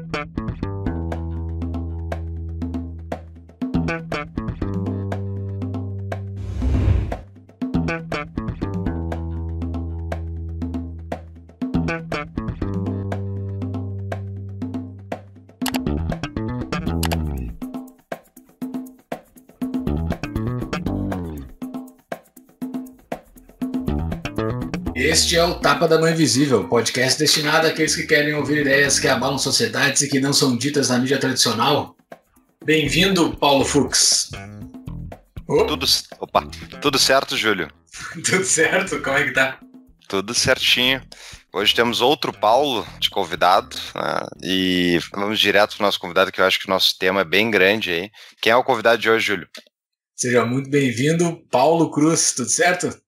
Thank you. Este é o Tapa da mãe Invisível, podcast destinado àqueles que querem ouvir ideias que abalam sociedades e que não são ditas na mídia tradicional. Bem-vindo, Paulo Fux. Oh. Tudo, opa, tudo certo, Júlio? tudo certo? Como é que tá? Tudo certinho. Hoje temos outro Paulo de convidado né? e vamos direto para o nosso convidado, que eu acho que o nosso tema é bem grande aí. Quem é o convidado de hoje, Júlio? Seja muito bem-vindo, Paulo Cruz, tudo certo?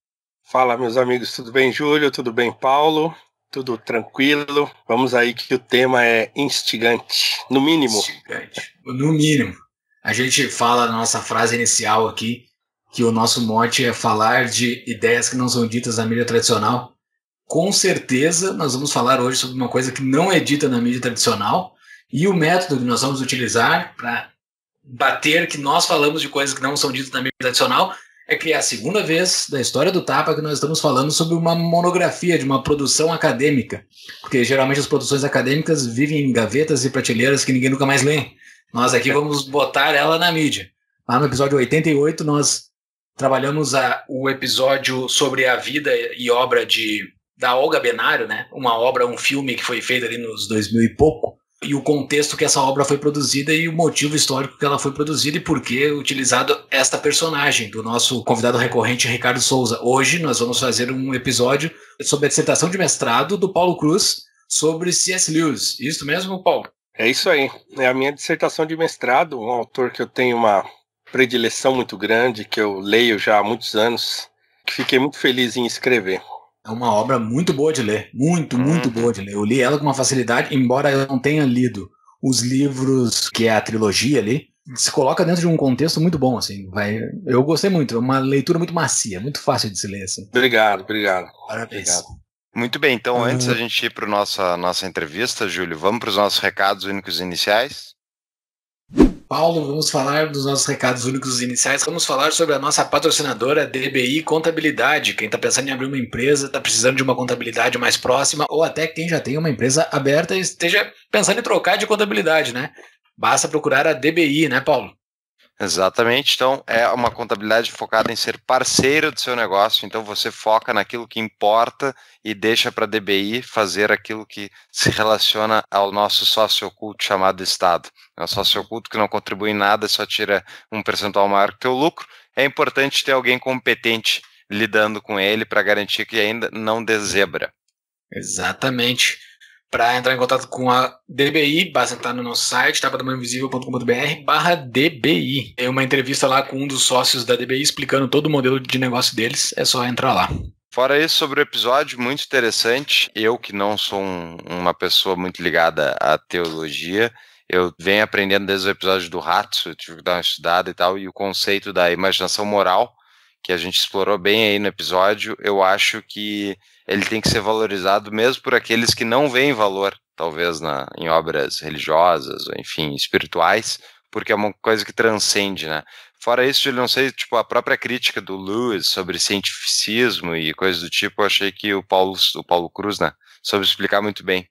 Fala, meus amigos, tudo bem, Júlio? Tudo bem, Paulo? Tudo tranquilo? Vamos aí que o tema é instigante, no mínimo. Instigante, no mínimo. A gente fala na nossa frase inicial aqui que o nosso mote é falar de ideias que não são ditas na mídia tradicional. Com certeza, nós vamos falar hoje sobre uma coisa que não é dita na mídia tradicional e o método que nós vamos utilizar para bater que nós falamos de coisas que não são ditas na mídia tradicional é que é a segunda vez da história do Tapa que nós estamos falando sobre uma monografia de uma produção acadêmica. Porque geralmente as produções acadêmicas vivem em gavetas e prateleiras que ninguém nunca mais lê. Nós aqui é. vamos botar ela na mídia. Lá no episódio 88, nós trabalhamos a, o episódio sobre a vida e obra de da Olga Benário, né? Uma obra, um filme que foi feito ali nos 2000 e pouco, e o contexto que essa obra foi produzida e o motivo histórico que ela foi produzida e por que utilizado esta personagem do nosso convidado recorrente Ricardo Souza. Hoje nós vamos fazer um episódio sobre a dissertação de mestrado do Paulo Cruz sobre C.S. Lewis. Isso mesmo, Paulo? É isso aí. É a minha dissertação de mestrado, um autor que eu tenho uma predileção muito grande, que eu leio já há muitos anos, que fiquei muito feliz em escrever. É uma obra muito boa de ler, muito, muito uhum. boa de ler. Eu li ela com uma facilidade, embora eu não tenha lido os livros que é a trilogia ali. Se coloca dentro de um contexto muito bom, assim. Vai, eu gostei muito, é uma leitura muito macia, muito fácil de se ler, assim. Obrigado, obrigado. Parabéns. Obrigado. Muito bem, então uhum. antes da gente ir para nossa nossa entrevista, Júlio, vamos para os nossos recados únicos iniciais. Paulo, vamos falar dos nossos recados únicos iniciais. Vamos falar sobre a nossa patrocinadora DBI Contabilidade. Quem está pensando em abrir uma empresa, está precisando de uma contabilidade mais próxima, ou até quem já tem uma empresa aberta e esteja pensando em trocar de contabilidade, né? Basta procurar a DBI, né, Paulo? Exatamente. Então, é uma contabilidade focada em ser parceiro do seu negócio. Então, você foca naquilo que importa e deixa para a DBI fazer aquilo que se relaciona ao nosso sócio oculto chamado Estado. É um sócio uhum. oculto que não contribui em nada, só tira um percentual maior que o seu lucro. É importante ter alguém competente lidando com ele para garantir que ainda não dezebra. Exatamente. Para entrar em contato com a DBI, basta entrar tá no nosso site, tapadamaninvisível.com.br barra DBI. Tem uma entrevista lá com um dos sócios da DBI explicando todo o modelo de negócio deles, é só entrar lá. Fora isso, sobre o episódio, muito interessante. Eu, que não sou um, uma pessoa muito ligada à teologia, eu venho aprendendo desde o episódio do rato, eu tive que dar uma estudada e tal, e o conceito da imaginação moral, que a gente explorou bem aí no episódio, eu acho que ele tem que ser valorizado mesmo por aqueles que não veem valor, talvez na, em obras religiosas, ou enfim, espirituais, porque é uma coisa que transcende, né? Fora isso, eu não sei, tipo, a própria crítica do Lewis sobre cientificismo e coisas do tipo, eu achei que o Paulo, o Paulo Cruz, né, soube explicar muito bem.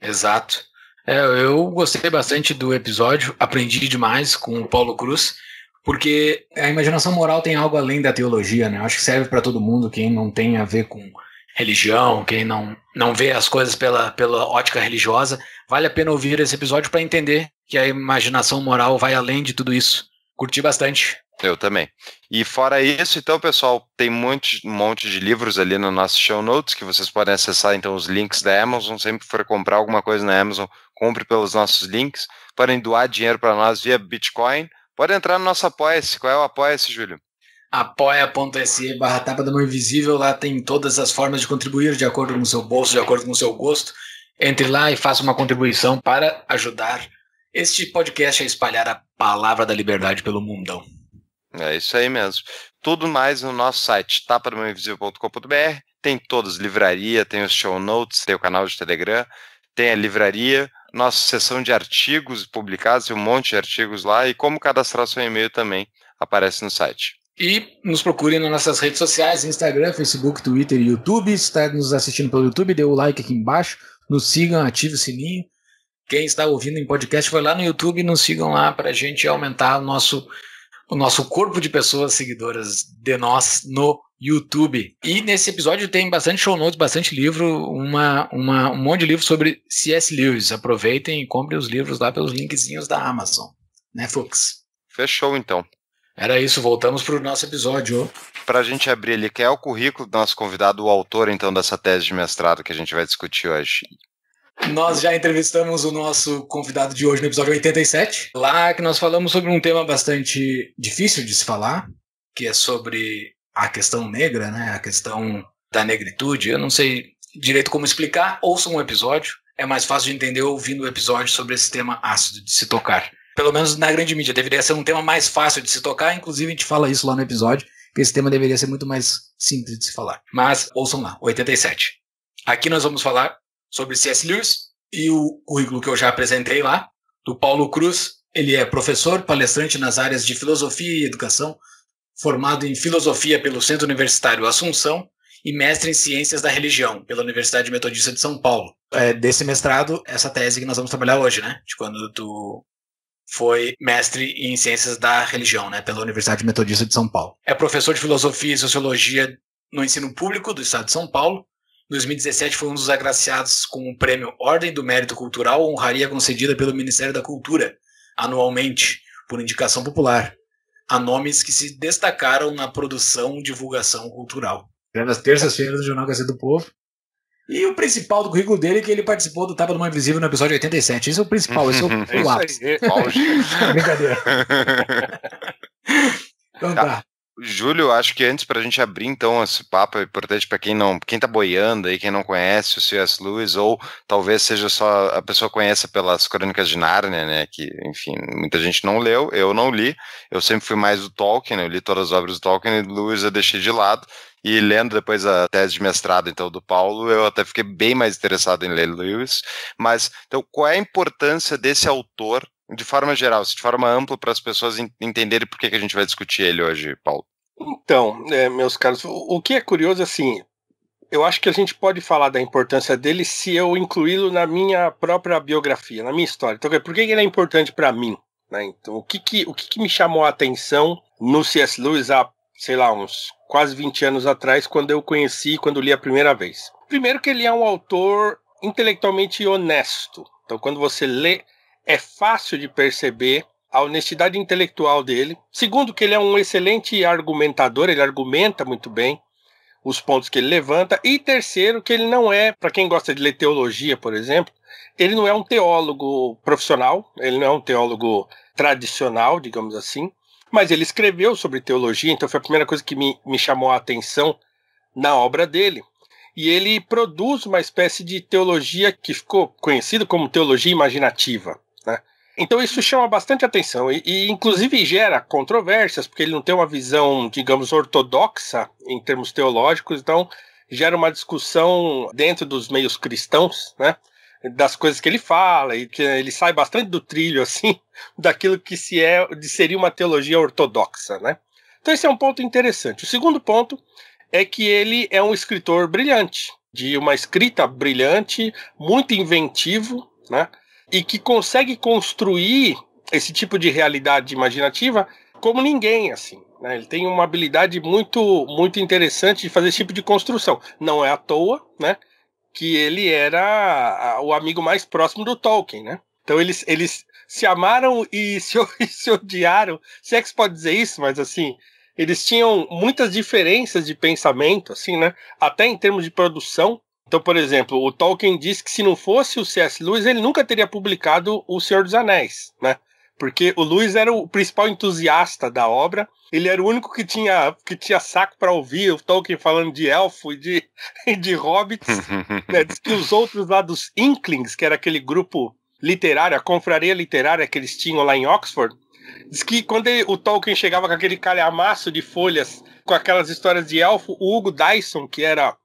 Exato. É, eu gostei bastante do episódio, aprendi demais com o Paulo Cruz porque a imaginação moral tem algo além da teologia, né? Eu acho que serve para todo mundo, quem não tem a ver com religião, quem não, não vê as coisas pela, pela ótica religiosa, vale a pena ouvir esse episódio para entender que a imaginação moral vai além de tudo isso. Curti bastante. Eu também. E fora isso, então, pessoal, tem muitos, um monte de livros ali no nosso show notes que vocês podem acessar, então, os links da Amazon. Sempre que for comprar alguma coisa na Amazon, compre pelos nossos links. Podem doar dinheiro para nós via Bitcoin. Pode entrar no nosso Apoia-se. Qual é o Apoia-se, Júlio? apoia.se barra tapa da mão invisível, lá tem todas as formas de contribuir de acordo com o seu bolso, de acordo com o seu gosto. Entre lá e faça uma contribuição para ajudar este podcast a espalhar a palavra da liberdade pelo mundão. É isso aí mesmo. Tudo mais no nosso site tapadamãoinvisível.com.br. Tem todas, livraria, tem os show notes, tem o canal de Telegram, tem a livraria, nossa sessão de artigos publicados, tem um monte de artigos lá, e como cadastrar seu e-mail também aparece no site. E nos procurem nas nossas redes sociais, Instagram, Facebook, Twitter e YouTube. Está nos assistindo pelo YouTube, dê o like aqui embaixo, nos sigam, ative o sininho. Quem está ouvindo em podcast, vai lá no YouTube e nos sigam lá para a gente aumentar o nosso, o nosso corpo de pessoas seguidoras de nós no YouTube. E nesse episódio tem bastante show notes, bastante livro, uma, uma, um monte de livro sobre C.S. Lewis. Aproveitem e comprem os livros lá pelos linkzinhos da Amazon, né, Fux? Fechou então. Era isso, voltamos para o nosso episódio. Para a gente abrir ali, qual é o currículo do nosso convidado, o autor, então, dessa tese de mestrado que a gente vai discutir hoje. Nós já entrevistamos o nosso convidado de hoje no episódio 87, lá que nós falamos sobre um tema bastante difícil de se falar, que é sobre a questão negra, né? A questão da negritude. Eu não sei direito como explicar, ouça um episódio. É mais fácil de entender ouvindo o episódio sobre esse tema ácido de se tocar pelo menos na grande mídia, deveria ser um tema mais fácil de se tocar, inclusive a gente fala isso lá no episódio, que esse tema deveria ser muito mais simples de se falar. Mas ouçam lá, 87. Aqui nós vamos falar sobre C.S. Lewis e o currículo que eu já apresentei lá, do Paulo Cruz. Ele é professor, palestrante nas áreas de filosofia e educação, formado em filosofia pelo Centro Universitário Assunção e mestre em ciências da religião pela Universidade Metodista de São Paulo. É desse mestrado, essa tese que nós vamos trabalhar hoje, né? De quando tu foi mestre em Ciências da Religião, né, pela Universidade Metodista de São Paulo. É professor de Filosofia e Sociologia no ensino público do Estado de São Paulo. Em 2017 foi um dos agraciados com o prêmio Ordem do Mérito Cultural, honraria concedida pelo Ministério da Cultura anualmente por indicação popular a nomes que se destacaram na produção e divulgação cultural. Escreve às terças-feiras do Jornal Gazeta do Povo e o principal do currículo dele é que ele participou do Tapa do Mão Invisível no episódio 87. Isso é o principal, esse é o, é o lápis. Brincadeira. então tá. Júlio, acho que antes para a gente abrir então esse papo é importante para quem não, quem está boiando aí, quem não conhece o C.S. Lewis ou talvez seja só a pessoa conheça pelas Crônicas de Nárnia, né, que enfim, muita gente não leu, eu não li. Eu sempre fui mais do Tolkien, né, eu li todas as obras do Tolkien e Lewis eu deixei de lado. E lendo depois a tese de mestrado então do Paulo, eu até fiquei bem mais interessado em ler Lewis, mas então qual é a importância desse autor de forma geral, assim, de forma ampla, para as pessoas entenderem por que, que a gente vai discutir ele hoje, Paulo? Então, é, meus caros, o, o, que é curioso, assim, eu acho que a gente pode falar da importância dele se eu incluí-lo na minha própria biografia, na minha história. Então, por que ele é importante para mim? Né? Então, o que, que, o que, que me chamou a atenção no C.S. Lewis há, sei lá, uns quase 20 anos atrás, quando eu conheci, quando li a primeira vez? Primeiro que ele é um autor intelectualmente honesto. Então, quando você lê é fácil de perceber a honestidade intelectual dele. Segundo, que ele é um excelente argumentador, ele argumenta muito bem os pontos que ele levanta. E terceiro, que ele não é, para quem gosta de ler teologia, por exemplo, ele não é um teólogo profissional, ele não é um teólogo tradicional, digamos assim. Mas ele escreveu sobre teologia, então foi a primeira coisa que me, me chamou a atenção na obra dele. E ele produz uma espécie de teologia que ficou conhecida como teologia imaginativa né? Então isso chama bastante atenção e, e, inclusive gera controvérsias, porque ele não tem uma visão, digamos, ortodoxa em termos teológicos, então gera uma discussão dentro dos meios cristãos, né? Das coisas que ele fala, e que ele sai bastante do trilho, assim, daquilo que se é, seria uma teologia ortodoxa, né? Então esse é um ponto interessante. O segundo ponto é que ele é um escritor brilhante, de uma escrita brilhante, muito inventivo, né? e que consegue construir esse tipo de realidade imaginativa como ninguém, assim. Né? Ele tem uma habilidade muito, muito interessante de fazer esse tipo de construção. Não é à toa, né? Que ele era o amigo mais próximo do Tolkien, né? Então eles, eles se amaram e se, e se odiaram. Se é que se pode dizer isso, mas assim, eles tinham muitas diferenças de pensamento, assim, né? Até em termos de produção, então, por exemplo, o Tolkien diz que se não fosse o C.S. Lewis, ele nunca teria publicado O Senhor dos Anéis, né? Porque o Lewis era o principal entusiasta da obra, ele era o único que tinha, que tinha saco para ouvir o Tolkien falando de elfo e de, e de hobbits. né? Diz que os outros lá dos Inklings, que era aquele grupo literário, a confraria literária que eles tinham lá em Oxford, Diz que quando ele, o Tolkien chegava com aquele calhamaço de folhas, com aquelas histórias de elfo, o Hugo Dyson, que era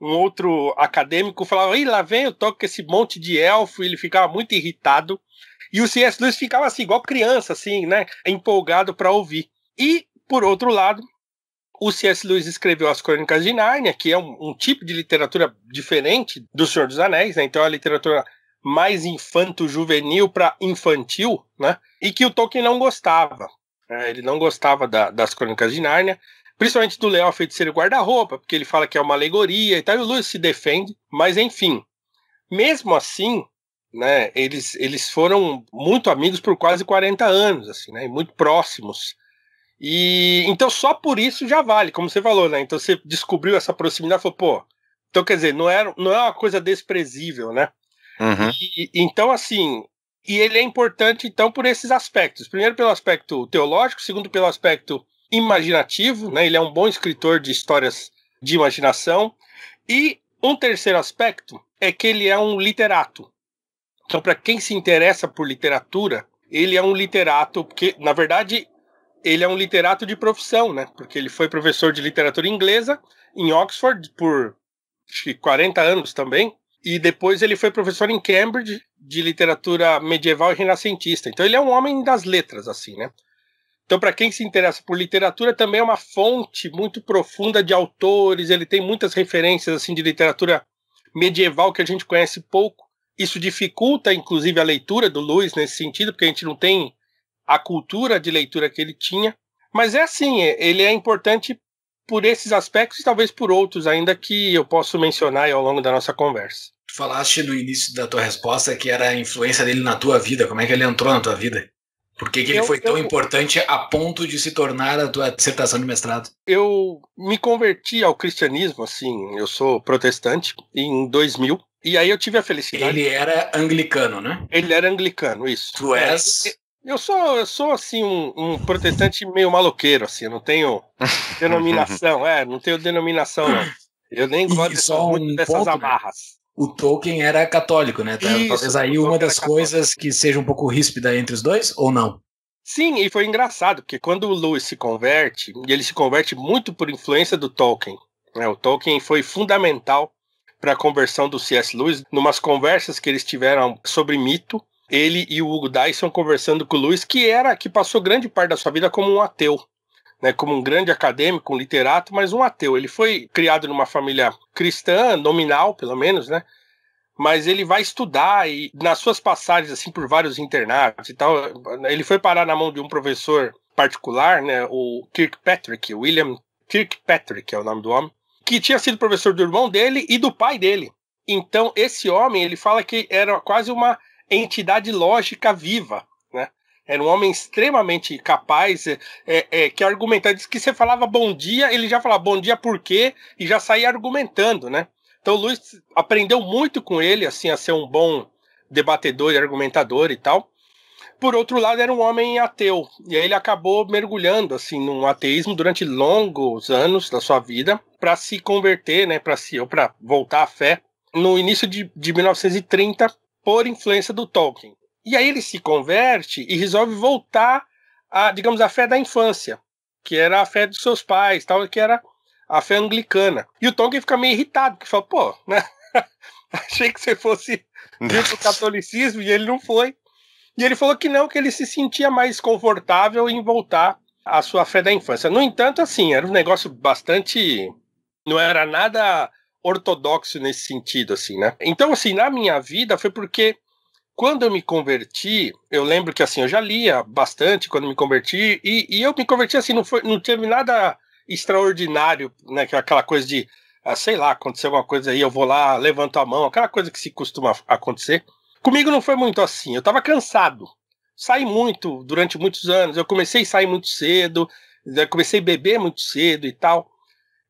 um outro acadêmico falava, e lá vem o Tolkien com esse monte de elfo, e ele ficava muito irritado. E o C.S. Lewis ficava assim, igual criança, assim, né? Empolgado para ouvir. E, por outro lado, o C.S. Lewis escreveu as Crônicas de Nárnia, que é um, um, tipo de literatura diferente do Senhor dos Anéis, né? Então é a literatura mais infanto-juvenil para infantil, né? E que o Tolkien não gostava. Né? Ele não gostava da, das Crônicas de Nárnia. Principalmente do Leão, Feiticeiro guarda-roupa, porque ele fala que é uma alegoria e tal, e o Lewis se defende, mas enfim. Mesmo assim, né, eles, eles foram muito amigos por quase 40 anos, assim, né, muito próximos. E então só por isso já vale, como você falou, né? Então você descobriu essa proximidade, falou, pô, então quer dizer, não é, não é uma coisa desprezível, né? Uhum. E, então, assim, e ele é importante então por esses aspectos. Primeiro pelo aspecto teológico, segundo pelo aspecto imaginativo, né? Ele é um bom escritor de histórias de imaginação. E um terceiro aspecto é que ele é um literato. Então, para quem se interessa por literatura, ele é um literato, porque, na verdade, ele é um literato de profissão, né? Porque ele foi professor de literatura inglesa em Oxford por 40 anos também. E depois ele foi professor em Cambridge de literatura medieval e renascentista. Então ele é um homem das letras, assim, né? Então, para quem se interessa por literatura, também é uma fonte muito profunda de autores. Ele tem muitas referências assim de literatura medieval que a gente conhece pouco. Isso dificulta, inclusive, a leitura do Luiz nesse sentido, porque a gente não tem a cultura de leitura que ele tinha. Mas é assim, é, ele é importante por esses aspectos e talvez por outros ainda que eu posso mencionar ao longo da nossa conversa. Tu falaste no início da tua resposta que era a influência dele na tua vida. Como é que ele entrou na tua vida? Por que, que ele eu, foi tão eu, importante a ponto de se tornar a tua dissertação de mestrado? Eu me converti ao cristianismo, assim, eu sou protestante, em 2000. E aí eu tive a felicidade. Ele era anglicano, né? Ele era anglicano, isso. Tu é, és. Eu sou, eu sou assim, um, um protestante meio maloqueiro, assim, não tenho denominação, é, não tenho denominação, não. Eu nem gosto e, dessas, um ponto, né? amarras o Tolkien era católico, né? Tá, Isso, Talvez aí uma das coisas que seja um pouco ríspida entre os dois, ou não? Sim, e foi engraçado, porque quando o Lewis se converte, e ele se converte muito por influência do Tolkien. Né? O Tolkien foi fundamental para a conversão do C.S. Lewis, numas conversas que eles tiveram sobre mito, ele e o Hugo Dyson conversando com o Lewis, que era que passou grande parte da sua vida como um ateu né, como um grande acadêmico, um literato, mas um ateu. Ele foi criado numa família cristã, nominal, pelo menos, né? Mas ele vai estudar e nas suas passagens assim por vários internatos e tal, ele foi parar na mão de um professor particular, né, o Kirkpatrick, William Kirkpatrick é o nome do homem, que tinha sido professor do irmão dele e do pai dele. Então, esse homem, ele fala que era quase uma entidade lógica viva, era um homem extremamente capaz, é, é, é que argumentava, diz que você falava bom dia, ele já falava bom dia por quê, e já saía argumentando, né? Então o Luiz aprendeu muito com ele, assim, a ser um bom debatedor e argumentador e tal. Por outro lado, era um homem ateu, e aí ele acabou mergulhando, assim, num ateísmo durante longos anos da sua vida, para se converter, né, para se, ou para voltar à fé, no início de, de 1930, por influência do Tolkien. E aí ele se converte e resolve voltar a, digamos, a fé da infância, que era a fé dos seus pais, tal, que era a fé anglicana. E o Tolkien fica meio irritado, porque fala, pô, né? Achei que você fosse vir pro catolicismo e ele não foi. E ele falou que não, que ele se sentia mais confortável em voltar à sua fé da infância. No entanto, assim, era um negócio bastante. Não era nada ortodoxo nesse sentido, assim, né? Então, assim, na minha vida foi porque quando eu me converti, eu lembro que assim, eu já lia bastante quando me converti, e, e eu me converti assim, não, foi, não teve nada extraordinário, né? É aquela coisa de, ah, sei lá, aconteceu alguma coisa aí, eu vou lá, levanto a mão, aquela coisa que se costuma acontecer. Comigo não foi muito assim, eu estava cansado. Saí muito durante muitos anos, eu comecei a sair muito cedo, né, comecei a beber muito cedo e tal.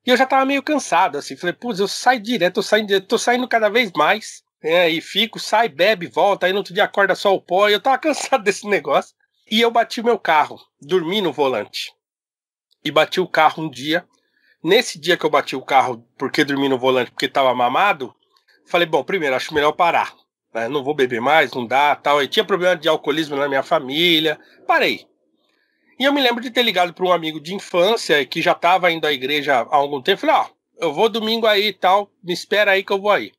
E eu já estava meio cansado, assim, falei, putz, eu saio direto, eu saio direto, tô saindo cada vez mais é, e fico, sai, bebe, volta, aí no outro dia acorda só o pó. E eu tava cansado desse negócio. E eu bati meu carro, dormi no volante. E bati o carro um dia. Nesse dia que eu bati o carro, porque dormi no volante, porque tava mamado, falei, bom, primeiro, acho melhor parar. Né? Não vou beber mais, não dá, tal. E tinha problema de alcoolismo na minha família. Parei. E eu me lembro de ter ligado para um amigo de infância que já tava indo à igreja há algum tempo. Falei, ó, oh, eu vou domingo aí e tal, me espera aí que eu vou aí.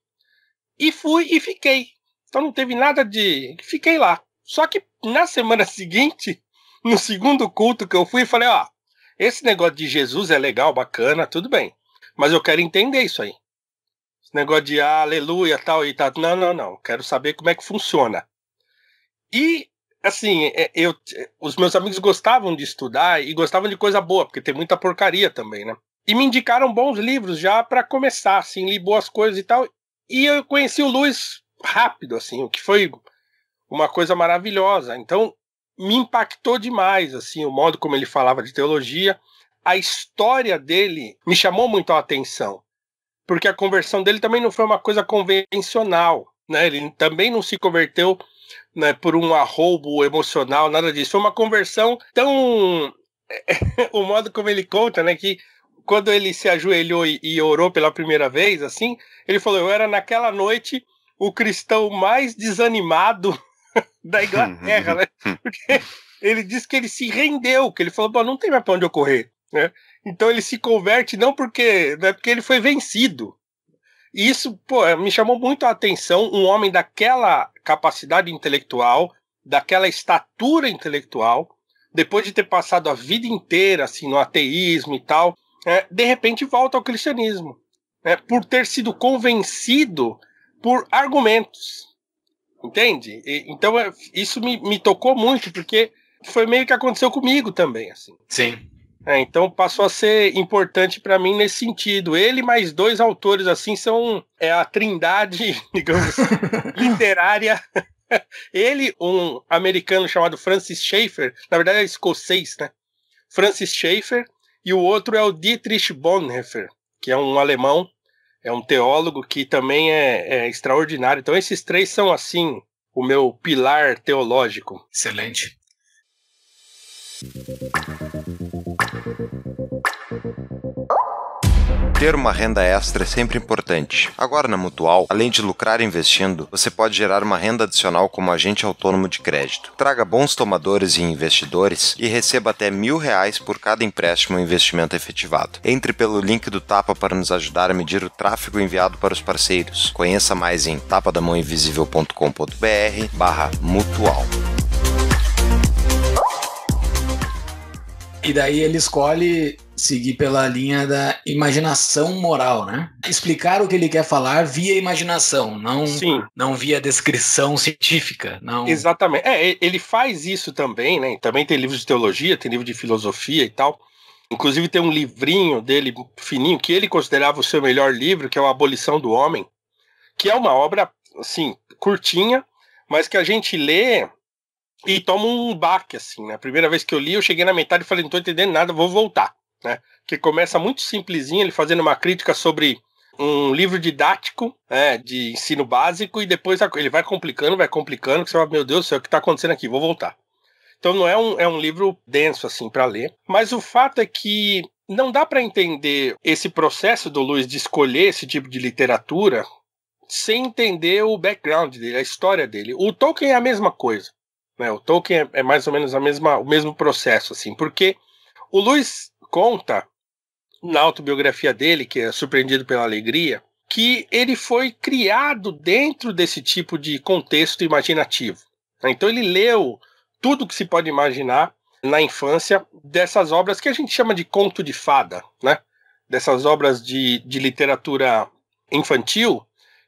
E fui e fiquei. Então não teve nada de. Fiquei lá. Só que na semana seguinte, no segundo culto que eu fui, falei: ó, esse negócio de Jesus é legal, bacana, tudo bem. Mas eu quero entender isso aí. Esse negócio de ah, aleluia tal e tal. Não, não, não. Quero saber como é que funciona. E assim, é, eu, os meus amigos gostavam de estudar e gostavam de coisa boa, porque tem muita porcaria também, né? E me indicaram bons livros já para começar, assim, li boas coisas e tal. E eu conheci o Luiz rápido, assim, o que foi uma coisa maravilhosa. Então, me impactou demais, assim, o modo como ele falava de teologia. A história dele me chamou muito a atenção, porque a conversão dele também não foi uma coisa convencional, né? Ele também não se converteu né, por um arroubo emocional, nada disso. Foi uma conversão tão. o modo como ele conta, né? Que quando ele se ajoelhou e, e orou pela primeira vez, assim, ele falou: Eu era naquela noite o cristão mais desanimado da Inglaterra, uhum. né? Porque ele diz que ele se rendeu, que ele falou: Bom, não tem mais pra onde ocorrer, né? Então ele se converte não porque, não é porque ele foi vencido. E isso, pô, é, me chamou muito a atenção um homem daquela capacidade intelectual, daquela estatura intelectual, depois de ter passado a vida inteira assim no ateísmo e tal, né, de repente volta ao cristianismo, né, por ter sido convencido por argumentos. Entende? E, então, é, isso me, me tocou muito, porque foi meio que aconteceu comigo também, assim. Sim. É, então passou a ser importante para mim nesse sentido. Ele mais dois autores assim são é a trindade, digamos, literária. Ele, um americano chamado Francis Schaeffer, na verdade é escocês, né? Francis Schaeffer, e o outro é o Dietrich Bonhoeffer, que é um alemão, é um teólogo que também é, é extraordinário. Então, esses três são, assim, o meu pilar teológico. Excelente. Ter uma renda extra é sempre importante. Agora, na Mutual, além de lucrar investindo, você pode gerar uma renda adicional como agente autônomo de crédito. Traga bons tomadores e investidores e receba até mil reais por cada empréstimo ou investimento efetivado. Entre pelo link do Tapa para nos ajudar a medir o tráfego enviado para os parceiros. Conheça mais em tapadamãoinvisível.com.br barra mutual. E daí ele escolhe seguir pela linha da imaginação moral, né? Explicar o que ele quer falar via imaginação, não Sim. não via descrição científica, não. Exatamente. É, ele faz isso também, né? Também tem livros de teologia, tem livro de filosofia e tal. Inclusive tem um livrinho dele fininho que ele considerava o seu melhor livro, que é o Abolição do Homem, que é uma obra assim curtinha, mas que a gente lê e toma um baque, assim, né? primeira vez que eu li, eu cheguei na metade e falei, não tô entendendo nada, vou voltar, né? Que começa muito simplesinho, ele fazendo uma crítica sobre um livro didático né, de ensino básico e depois ele vai complicando, vai complicando, que você fala, meu Deus do céu, o que está acontecendo aqui? Vou voltar. Então não é um, é um livro denso assim para ler, mas o fato é que não dá para entender esse processo do Luiz de escolher esse tipo de literatura sem entender o background dele, a história dele. O Tolkien é a mesma coisa. Né? O Tolkien é, é, mais ou menos a mesma, o mesmo processo, assim, porque o Luiz conta na autobiografia dele, que é Surpreendido pela Alegria, que ele foi criado dentro desse tipo de contexto imaginativo. Né? Então ele leu tudo que se pode imaginar na infância dessas obras que a gente chama de conto de fada, né? Dessas obras de, de literatura infantil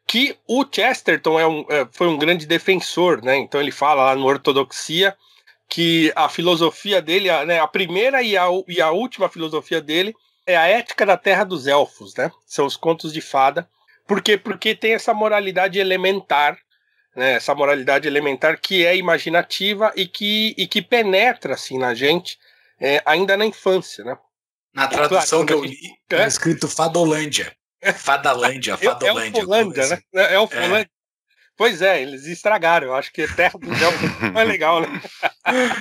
que o Chesterton é um, é, foi um grande defensor, né? Então ele fala lá no Ortodoxia que a filosofia dele, a, né, a primeira e a, e a, última filosofia dele é a ética da terra dos elfos, né? São os contos de fada. Por quê? Porque tem essa moralidade elementar, né? Essa moralidade elementar que é imaginativa e que, e que penetra, assim, na gente é, ainda na infância, né? Na tradução é claro, que eu li, é? é escrito Fadolândia. Fadalândia, Fadalândia. É o é Folândia, né? É o é Folândia. Assim. É. Pois é, eles estragaram. Eu acho que terra do céu é legal, né?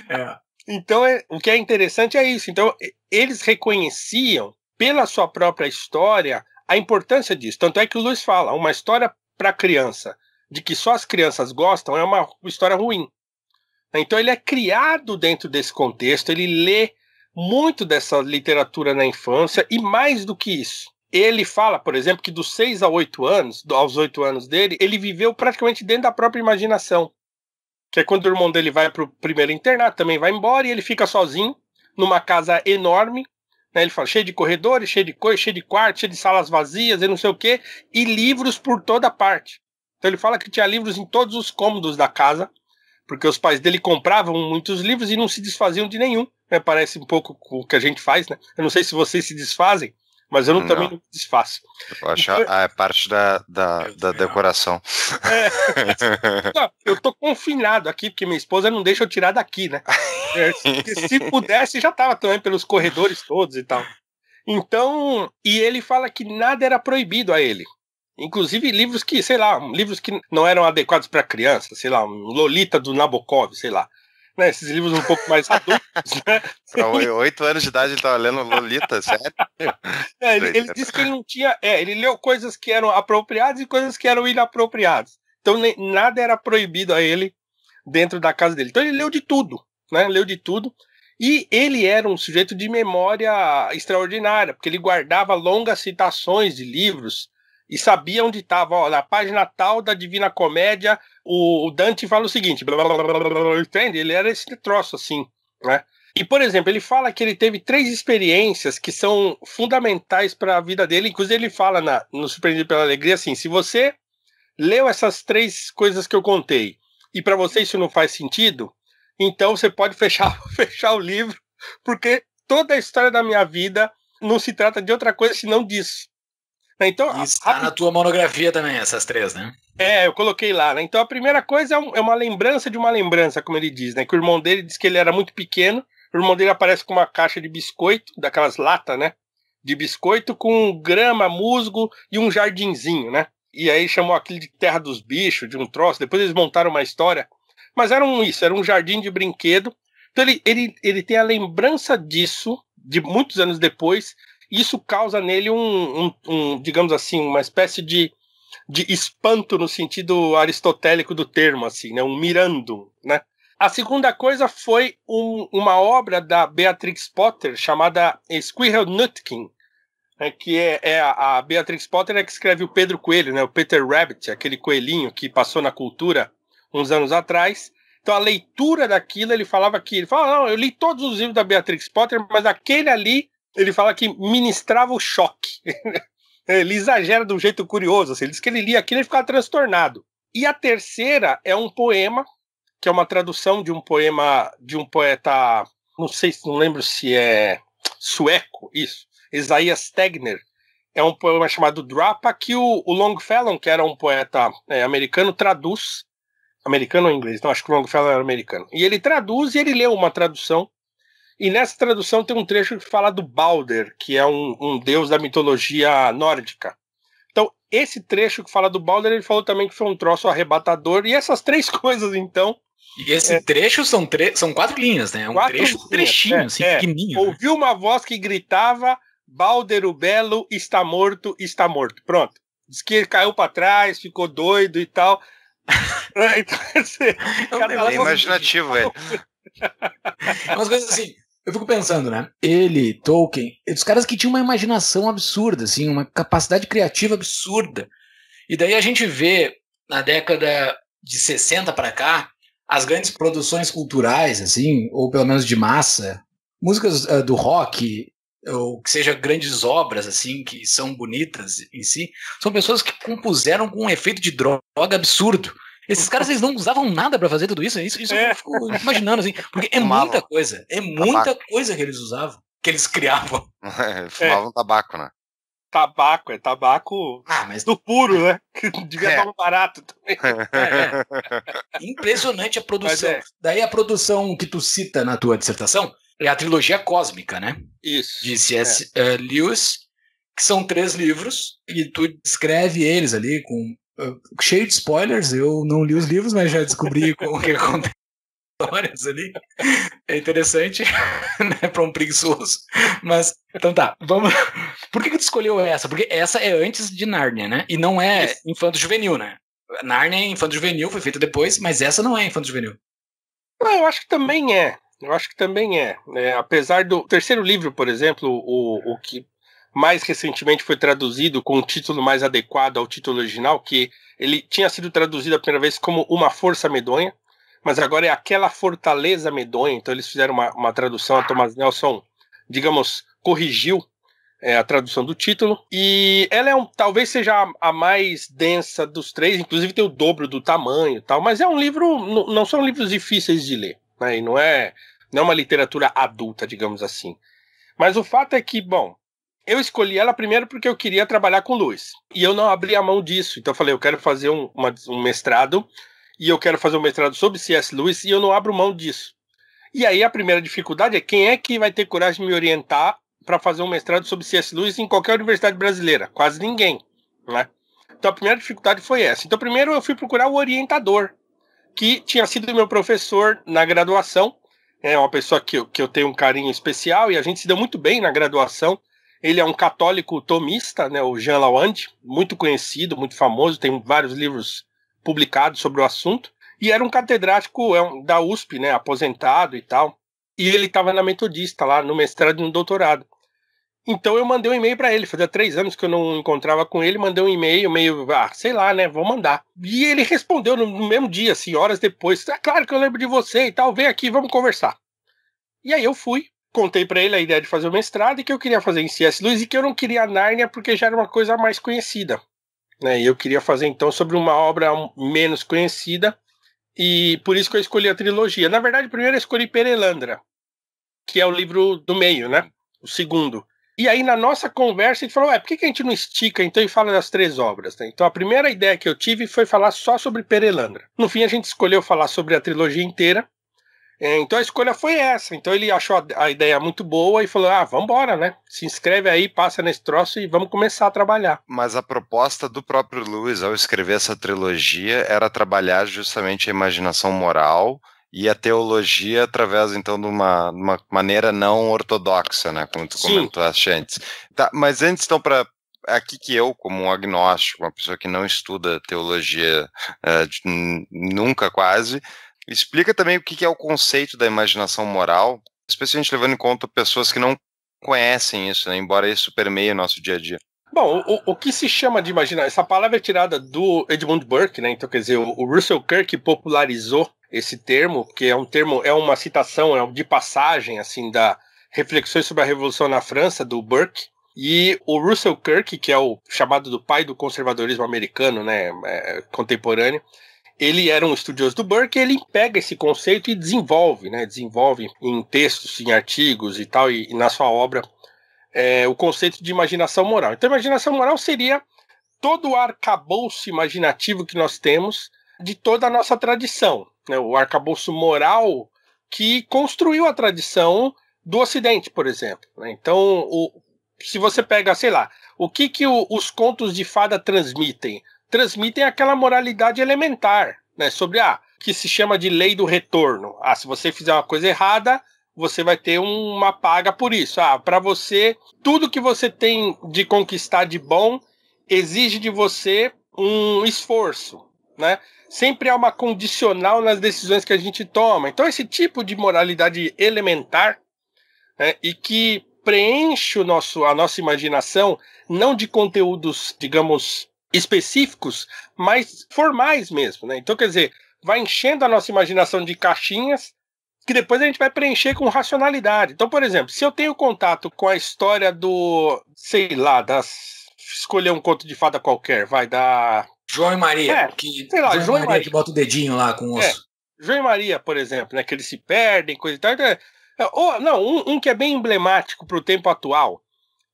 É. Então, é, o que é interessante é isso. Então, eles reconheciam, pela sua própria história, a importância disso. Tanto é que o Luiz fala, uma história para criança, de que só as crianças gostam, é uma história ruim. Então, ele é criado dentro desse contexto, ele lê muito dessa literatura na infância, e mais do que isso, ele fala, por exemplo, que dos seis a oito anos, aos oito anos dele, ele viveu praticamente dentro da própria imaginação. Que é quando o irmão dele vai para o primeiro internato, também vai embora e ele fica sozinho numa casa enorme. Né? Ele fala cheio de corredores, cheio de coisas, cheio de quartos, cheio de salas vazias e não sei o quê, e livros por toda parte. Então ele fala que tinha livros em todos os cômodos da casa, porque os pais dele compravam muitos livros e não se desfaziam de nenhum. Né? Parece um pouco o que a gente faz, né? Eu não sei se vocês se desfazem, mas eu não, não. também não desfaço. Eu acho então, a, a parte da, da, da decoração. É, não, eu tô confinado aqui, porque minha esposa não deixa eu tirar daqui, né? É, se, pudesse, já tava também pelos corredores todos e tal. Então, e ele fala que nada era proibido a ele. Inclusive livros que, sei lá, livros que não eram adequados para criança, sei lá, um Lolita do Nabokov, sei lá né, esses livros um pouco mais adultos, né? Oito anos de idade ele estava lendo Lolita, sério? É, ele, ele né? disse que ele não tinha. É, ele leu coisas que eram apropriadas e coisas que eram inapropriadas. Então nada era proibido a ele dentro da casa dele. Então ele leu de tudo, né? Leu de tudo. E ele era um sujeito de memória extraordinária, porque ele guardava longas citações de livros e sabia onde estava. na página tal da Divina Comédia, o, Dante fala o seguinte, blá, blá, blá, entende? Ele era esse troço assim, né? E, por exemplo, ele fala que ele teve três experiências que são fundamentais para a vida dele. Inclusive, ele fala na, no Surpreendido pela Alegria assim: se você leu essas três coisas que eu contei e para você isso não faz sentido, então você pode fechar, fechar o livro, porque toda a história da minha vida não se trata de outra coisa senão disso. Então, está na tua monografia também, essas três, né? É, eu coloquei lá, né? Então a primeira coisa é, um, é, uma lembrança de uma lembrança, como ele diz, né? Que o irmão dele diz que ele era muito pequeno. O irmão dele aparece com uma caixa de biscoito, daquelas latas, né? De biscoito com grama, musgo e um jardinzinho, né? E aí chamou aquilo de terra dos bichos, de um troço. Depois eles montaram uma história. Mas era um isso, era um jardim de brinquedo. Então ele, ele, ele tem a lembrança disso, de muitos anos depois, isso causa nele um, um, um digamos assim, uma espécie de, de espanto no sentido aristotélico do termo, assim, né? um mirando. Né? A segunda coisa foi um, uma obra da Beatrix Potter chamada Squirrel Nutkin, né, que é, é a, a Beatrix Potter é que escreve o Pedro Coelho, né, o Peter Rabbit, aquele coelhinho que passou na cultura uns anos atrás. Então a leitura daquilo, ele falava que ele falava, não, eu li todos os livros da Beatrix Potter, mas aquele ali ele fala que ministrava o choque. ele exagera de um jeito curioso. Assim. Ele diz que ele lia aquilo e ficava transtornado. E a terceira é um poema, que é uma tradução de um poema de um poeta, não sei, não lembro se é sueco, isso, Isaías Tegner. É um poema chamado Drapa, que o, o Longfellow, que era um poeta é, americano, traduz. Americano ou inglês? Não, acho que o Longfellow era americano. E ele traduz e ele leu uma tradução e nessa tradução tem um trecho que fala do Balder, que é um, um deus da mitologia nórdica. Então, esse trecho que fala do Balder, ele falou também que foi um troço arrebatador. E essas três coisas, então, e esse é. trecho são, tre são quatro linhas, né? É um quatro trecho, linhas, trechinho, é, assim, é. pequenininho. Né? Ouviu uma voz que gritava: Balder o Belo está morto, está morto. Pronto. Diz que ele caiu para trás, ficou doido e tal. então, assim, é, é imaginativo, assim, velho. É umas coisas assim. Eu fico pensando, né? Ele, Tolkien, é dos caras que tinham uma imaginação absurda, assim, uma capacidade criativa absurda. E daí a gente vê, na década de 60 para cá, as grandes produções culturais, assim, ou pelo menos de massa, músicas uh, do rock, ou que seja grandes obras, assim, que são bonitas em si, são pessoas que compuseram com um efeito de droga absurdo. Esses caras, eles não usavam nada para fazer tudo isso. Isso, isso é. eu fico imaginando, assim. Porque é fumavam. muita coisa. É muita tabaco. coisa que eles usavam, que eles criavam. fumavam é. tabaco, né? Tabaco, é tabaco ah, mas... do puro, né? Que devia é. estar barato também. É, é. Impressionante a produção. Daí a produção que tu cita na tua dissertação é a trilogia cósmica, né? Isso. De C.S. Eh, Lewis, que são três livros, e tu descreve eles ali com cheio de spoilers. Eu não li os livros, mas já descobri como que acontece histórias ali. É interessante, né, para um preguiçoso. Mas então tá, vamos. Por que que tu escolheu essa? Porque essa é antes de Narnia, né? E não é infanto juvenil, né? Narnia é infanto juvenil, foi feita depois, mas essa não é infanto juvenil. Não, eu acho que também é. Eu acho que também é. é apesar do terceiro livro, por exemplo, o, o que mais recentemente foi traduzido com um título mais adequado ao título original, que ele tinha sido traduzido a primeira vez como Uma Força Medonha, mas agora é Aquela Fortaleza Medonha, então eles fizeram uma, uma tradução, a Thomas Nelson, digamos, corrigiu é, a tradução do título, e ela é um, talvez seja a, a mais densa dos três, inclusive tem o dobro do tamanho tal, mas é um livro, não são livros difíceis de ler, né, e não é, não é uma literatura adulta, digamos assim. Mas o fato é que, bom, eu escolhi ela primeiro porque eu queria trabalhar com luz. E eu não abri a mão disso. Então eu falei, eu quero fazer um, uma, um mestrado, e eu quero fazer um mestrado sobre C.S. Lewis, e eu não abro mão disso. E aí a primeira dificuldade é quem é que vai ter coragem de me orientar para fazer um mestrado sobre C.S. Lewis em qualquer universidade brasileira? Quase ninguém, né? Então a primeira dificuldade foi essa. Então primeiro eu fui procurar o orientador, que tinha sido meu professor na graduação, é uma pessoa que eu, que eu tenho um carinho especial e a gente se deu muito bem na graduação. Ele é um católico tomista, né, o Jean Lawand, muito conhecido, muito famoso, tem vários livros publicados sobre o assunto. E era um catedrático é da USP, né, aposentado e tal. E ele estava na metodista lá, no mestrado e no doutorado. Então eu mandei um e-mail para ele. Fazia três anos que eu não encontrava com ele. Mandei um e-mail, meio, ah, sei lá, né? Vou mandar. E ele respondeu no, mesmo dia, assim, horas depois. Ah, claro que eu lembro de você e tal. Vem aqui, vamos conversar. E aí eu fui contei para ele a ideia de fazer o mestrado e que eu queria fazer em C.S. Lewis e que eu não queria Nárnia porque já era uma coisa mais conhecida. Né? E eu queria fazer então sobre uma obra menos conhecida e por isso que eu escolhi a trilogia. Na verdade, primeiro eu escolhi Perelandra, que é o livro do meio, né? O segundo. E aí, na nossa conversa, ele falou: Ué, por que, que a gente não estica então e fala das três obras? Né? Então, a primeira ideia que eu tive foi falar só sobre Perelandra. No fim, a gente escolheu falar sobre a trilogia inteira, é, então a escolha foi essa. Então ele achou a ideia muito boa e falou: ah, vambora, né? Se inscreve aí, passa nesse troço e vamos começar a trabalhar. Mas a proposta do próprio Lewis ao escrever essa trilogia era trabalhar justamente a imaginação moral e a teologia através então de uma, uma maneira não ortodoxa, né? Como tu Sim. comentaste antes. Tá, mas antes então para aqui que eu, como um agnóstico, uma pessoa que não estuda teologia uh, nunca quase, Explica também o que é o conceito da imaginação moral, especialmente levando em conta pessoas que não conhecem isso, né? embora isso permeie o nosso dia a dia. Bom, o, o que se chama de imaginação Essa palavra é tirada do Edmund Burke, né? Então, quer dizer, o, o Russell Kirk popularizou esse termo, que é um termo, é uma citação, é de passagem, assim, da Reflexões sobre a Revolução na França, do Burke. E o Russell Kirk, que é o chamado do pai do conservadorismo americano, né, é, contemporâneo, ele era um estudioso do Burke, ele pega esse conceito e desenvolve, né? Desenvolve em textos, em artigos e tal, e, e na sua obra, é, o conceito de imaginação moral. Então, imaginação moral seria todo o arcabouço imaginativo que nós temos de toda a nossa tradição, né? O arcabouço moral que construiu a tradição do Ocidente, por exemplo. Né? Então, o, se você pega, sei lá, o que que o, os contos de fada transmitem? transmitem aquela moralidade elementar, né? Sobre a ah, que se chama de lei do retorno. Ah, se você fizer uma coisa errada, você vai ter uma paga por isso. Ah, para você, tudo que você tem de conquistar de bom exige de você um esforço, né? Sempre há uma condicional nas decisões que a gente toma. Então, esse tipo de moralidade elementar né, e que preenche o nosso, a nossa imaginação, não de conteúdos, digamos, específicos, mas formais mesmo, né? Então, quer dizer, vai enchendo a nossa imaginação de caixinhas que depois a gente vai preencher com racionalidade. Então, por exemplo, se eu tenho contato com a história do, sei lá, das escolher um conto de fada qualquer, vai dar João e Maria, é, que sei lá, João, João e Maria, Maria, que bota o dedinho lá com o osso. É, João e Maria, por exemplo, né, que eles se perdem, coisa e tal. Então é, é, ou, não, um, um que é bem emblemático para o tempo atual,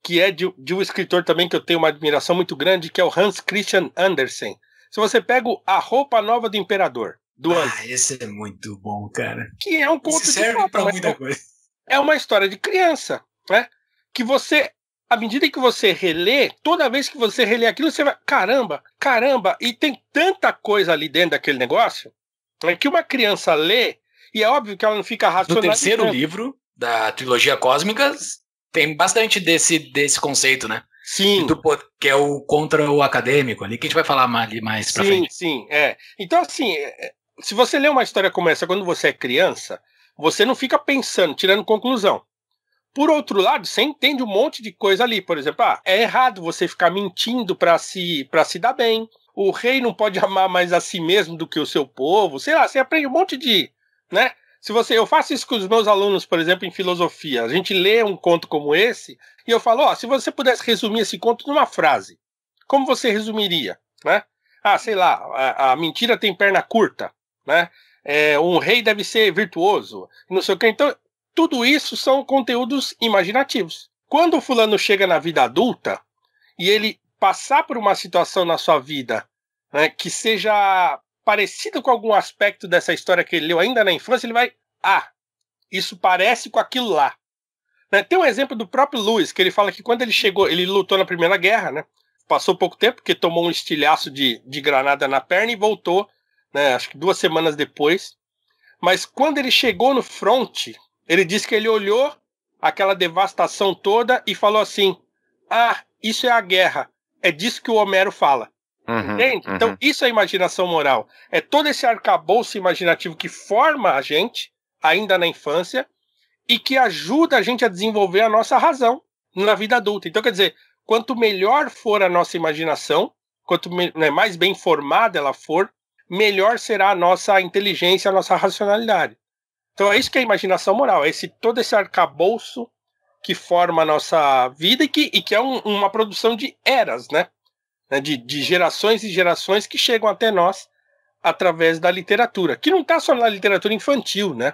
que é de, de, um escritor também que eu tenho uma admiração muito grande, que é o Hans Christian Andersen. Se você pega o A Roupa Nova do Imperador, do ah, Andersen. esse é muito bom, cara. Que é um conto esse serve de serve para né? muita coisa. É uma história de criança, né? Que você, à medida que você relê, toda vez que você relê aquilo, você vai, caramba, caramba, e tem tanta coisa ali dentro daquele negócio, né, que uma criança lê, e é óbvio que ela não fica racionalizando. No terceiro livro da trilogia Cósmicas, tem bastante desse, desse conceito, né? Sim. Do, que é o contra o acadêmico ali, que a gente vai falar mais, mais pra sim, frente. Sim, sim, é. Então, assim, é, é, se você lê uma história como essa quando você é criança, você não fica pensando, tirando conclusão. Por outro lado, você entende um monte de coisa ali. Por exemplo, ah, é errado você ficar mentindo para se, pra se dar bem. O rei não pode amar mais a si mesmo do que o seu povo. Sei lá, você aprende um monte de. né? Se você, eu faço isso com os meus alunos, por exemplo, em filosofia. A gente lê um conto como esse e eu falo, ó, oh, se você pudesse resumir esse conto numa frase, como você resumiria, né? Ah, sei lá, a, a mentira tem perna curta, né? É, um rei deve ser virtuoso, não sei o que. Então, tudo isso são conteúdos imaginativos. Quando o fulano chega na vida adulta e ele passar por uma situação na sua vida né, que seja parecido com algum aspecto dessa história que ele leu ainda na infância, ele vai. Ah, isso parece com aquilo lá. Né? Tem um exemplo do próprio Lewis, que ele fala que quando ele chegou, ele lutou na Primeira Guerra, né? Passou pouco tempo, porque tomou um estilhaço de, de granada na perna e voltou, né? Acho que duas semanas depois. Mas quando ele chegou no front, ele disse que ele olhou aquela devastação toda e falou assim: Ah, isso é a guerra. É disso que o Homero fala. Uhum, Entende? Uhum. Então, isso é imaginação moral. É todo esse arcabouço imaginativo que forma a gente, ainda na infância, e que ajuda a gente a desenvolver a nossa razão na vida adulta. Então, quer dizer, quanto melhor for a nossa imaginação, quanto né, mais bem formada ela for, melhor será a nossa inteligência, a nossa racionalidade. Então, é isso que é imaginação moral, é esse, todo esse arcabouço que forma a nossa vida e que, e que é um, uma produção de eras, né? né, de, de gerações e gerações que chegam até nós através da literatura, que não está só na literatura infantil, né?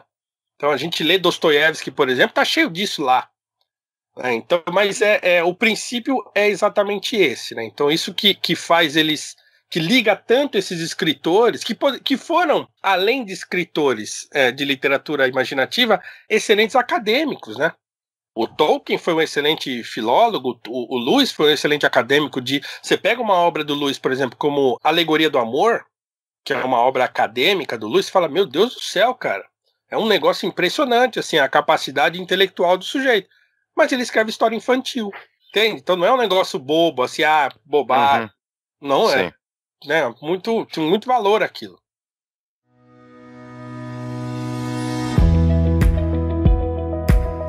Então a gente lê Dostoiévski, por exemplo, está cheio disso lá. Né? Então, mas é, é, o princípio é exatamente esse, né? Então isso que, que faz eles que liga tanto esses escritores, que, que foram, além de escritores é, de literatura imaginativa, excelentes acadêmicos, né? O Tolkien foi um excelente filólogo, o, o Lewis foi um excelente acadêmico de. Você pega uma obra do Lewis, por exemplo, como Alegoria do Amor, que é uma obra acadêmica do Lewis, fala: Meu Deus do céu, cara. É um negócio impressionante, assim, a capacidade intelectual do sujeito. Mas ele escreve história infantil, entende? Então não é um negócio bobo, assim, ah, bobar. Uhum. Não é, Sim. é. Né? Muito, tem muito valor aquilo.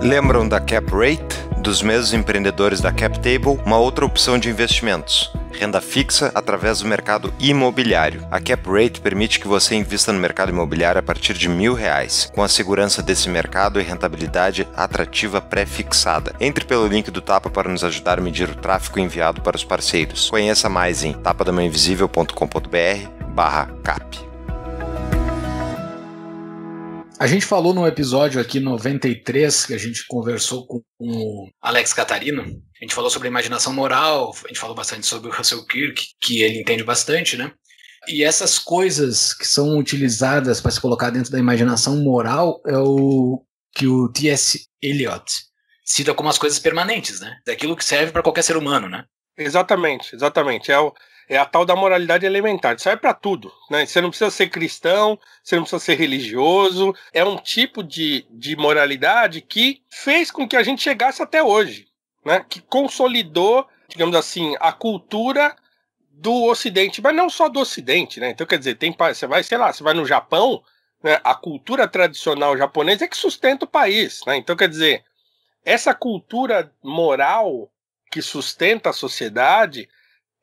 Lembram da cap rate? dos mesmos empreendedores da Cap Table? uma outra opção de investimentos, renda fixa através do mercado imobiliário. A Cap Rate permite que você invista no mercado imobiliário a partir de mil reais, com a segurança desse mercado e rentabilidade atrativa pré-fixada. Entre pelo link do Tapa para nos ajudar a medir o tráfego enviado para os parceiros. Conheça mais em tapadamainvisível.com.br barra cap. A gente falou num episódio aqui 93 que a gente conversou com o Alex Catarino. A gente falou sobre a imaginação moral, a gente falou bastante sobre o Russell Kirk, que ele entende bastante, né? E essas coisas que são utilizadas para se colocar dentro da imaginação moral é o que o T.S. Eliot cita como as coisas permanentes, né? Daquilo que serve para qualquer ser humano, né? Exatamente, exatamente. É o, é a tal da moralidade elementar. Isso é para tudo, né? Você não precisa ser cristão, você não precisa ser religioso. É um tipo de, de moralidade que fez com que a gente chegasse até hoje, né? Que consolidou, digamos assim, a cultura do Ocidente, mas não só do Ocidente, né? Então quer dizer, tem você vai, sei lá, você vai no Japão, né? A cultura tradicional japonesa é que sustenta o país, né? Então quer dizer, essa cultura moral que sustenta a sociedade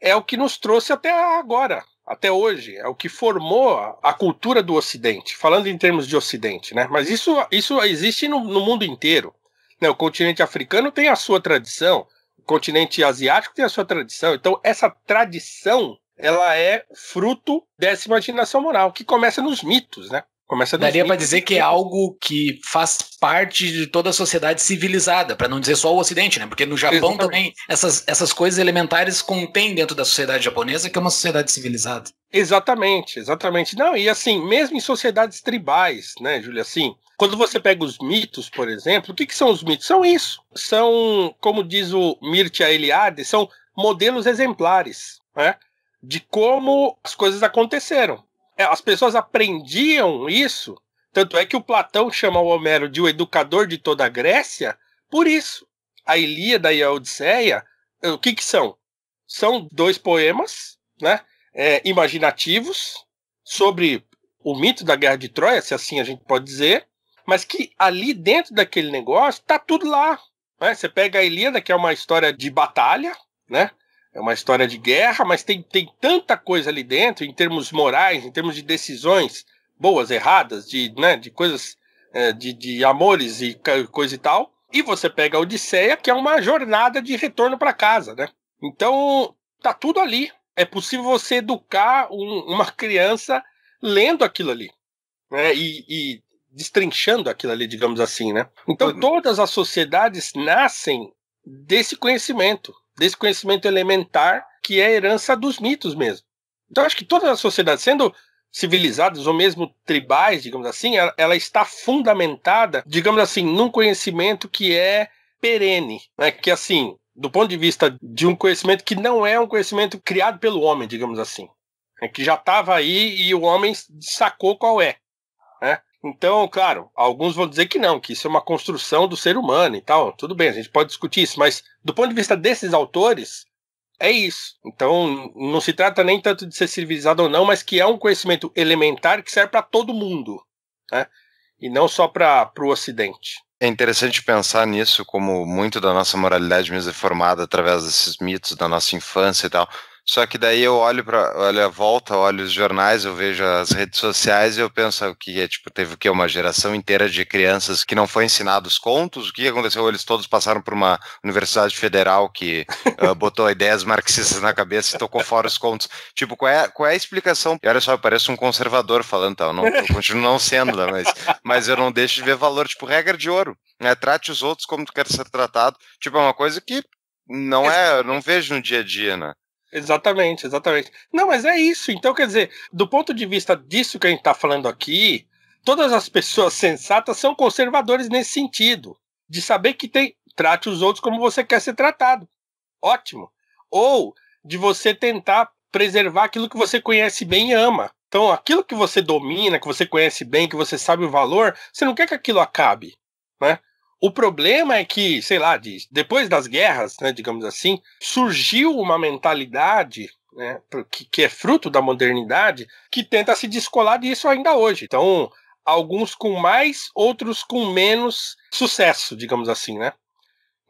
é o que nos trouxe até agora, até hoje, é o que formou a cultura do Ocidente, falando em termos de Ocidente, né? Mas isso, isso existe no, no mundo inteiro. Né? O continente africano tem a sua tradição, o continente asiático tem a sua tradição. Então, essa tradição ela é fruto dessa imaginação moral, que começa nos mitos, né? Começa Daria para dizer que é algo que faz parte de toda a sociedade civilizada, para não dizer só o Ocidente, né? Porque no Japão Exatamente. também essas, essas coisas elementares contém dentro da sociedade japonesa, que é uma sociedade civilizada. Exatamente, exatamente. Não, e assim, mesmo em sociedades tribais, né, Júlia, assim, quando você pega os mitos, por exemplo, o que, que são os mitos? São isso. São, como diz o Mircea Eliade, são modelos exemplares, né? De como as coisas aconteceram. É, as pessoas aprendiam isso, tanto é que o Platão chama o Homero de o educador de toda a Grécia, por isso. A Ilíada e a Odisseia, o que, que são? São dois poemas né, é, imaginativos sobre o mito da Guerra de Troia, se assim a gente pode dizer, mas que ali dentro daquele negócio tá tudo lá. Né? Você pega a Ilíada, que é uma história de batalha, né? É uma história de guerra, mas tem, tem tanta coisa ali dentro, em termos morais, em termos de decisões boas, erradas, de, né, de coisas, é, de, de amores e coisa e tal. E você pega a Odisseia, que é uma jornada de retorno para casa, né? Então, tá tudo ali. É possível você educar um, uma criança lendo aquilo ali, né? E, e destrinchando aquilo ali, digamos assim, né? Então, uhum. todas as sociedades nascem desse conhecimento desse conhecimento elementar que é herança dos mitos mesmo. Então, acho que toda a sociedade, sendo civilizadas ou mesmo tribais, digamos assim, ela, ela, está fundamentada, digamos assim, num conhecimento que é perene, né? que assim, do ponto de vista de um conhecimento que não é um conhecimento criado pelo homem, digamos assim, né? que já estava aí e o homem sacou qual é. Então, claro, alguns vão dizer que não, que isso é uma construção do ser humano e tal. Tudo bem, a gente pode discutir isso, mas do ponto de vista desses autores, é isso. Então, não se trata nem tanto de ser civilizado ou não, mas que é um conhecimento elementar que serve para todo mundo, né? E não só para o Ocidente. É interessante pensar nisso como muito da nossa moralidade mesmo é formada através desses mitos da nossa infância e tal. Só que daí eu olho para, olho a volta, olho os jornais, eu vejo as redes sociais e eu penso ah, o que é, tipo, teve o que uma geração inteira de crianças que não foi os contos, o que aconteceu? Eles todos passaram por uma universidade federal que uh, botou ideias marxistas na cabeça e tocou fora os contos. Tipo, qual é, qual é a explicação? E olha só, eu pareço um conservador falando tal, tá, não, eu continuo não sendo, né, mas, mas eu não deixo de ver valor, tipo, regra de ouro. Né, trate os outros como tu quer ser tratado. Tipo, é uma coisa que não é, não vejo no dia a dia, né? Exatamente, exatamente. Não, mas é isso. Então, quer dizer, do ponto de vista disso que a gente está falando aqui, todas as pessoas sensatas são conservadores nesse sentido, de saber que tem trate os outros como você quer ser tratado. Ótimo. Ou de você tentar preservar aquilo que você conhece bem e ama. Então, aquilo que você domina, que você conhece bem, que você sabe o valor, você não quer que aquilo acabe, né? O problema é que, sei lá, de, depois das guerras, né, digamos assim, surgiu uma mentalidade né, que, que é fruto da modernidade que tenta se descolar disso ainda hoje. Então, alguns com mais, outros com menos sucesso, digamos assim, né?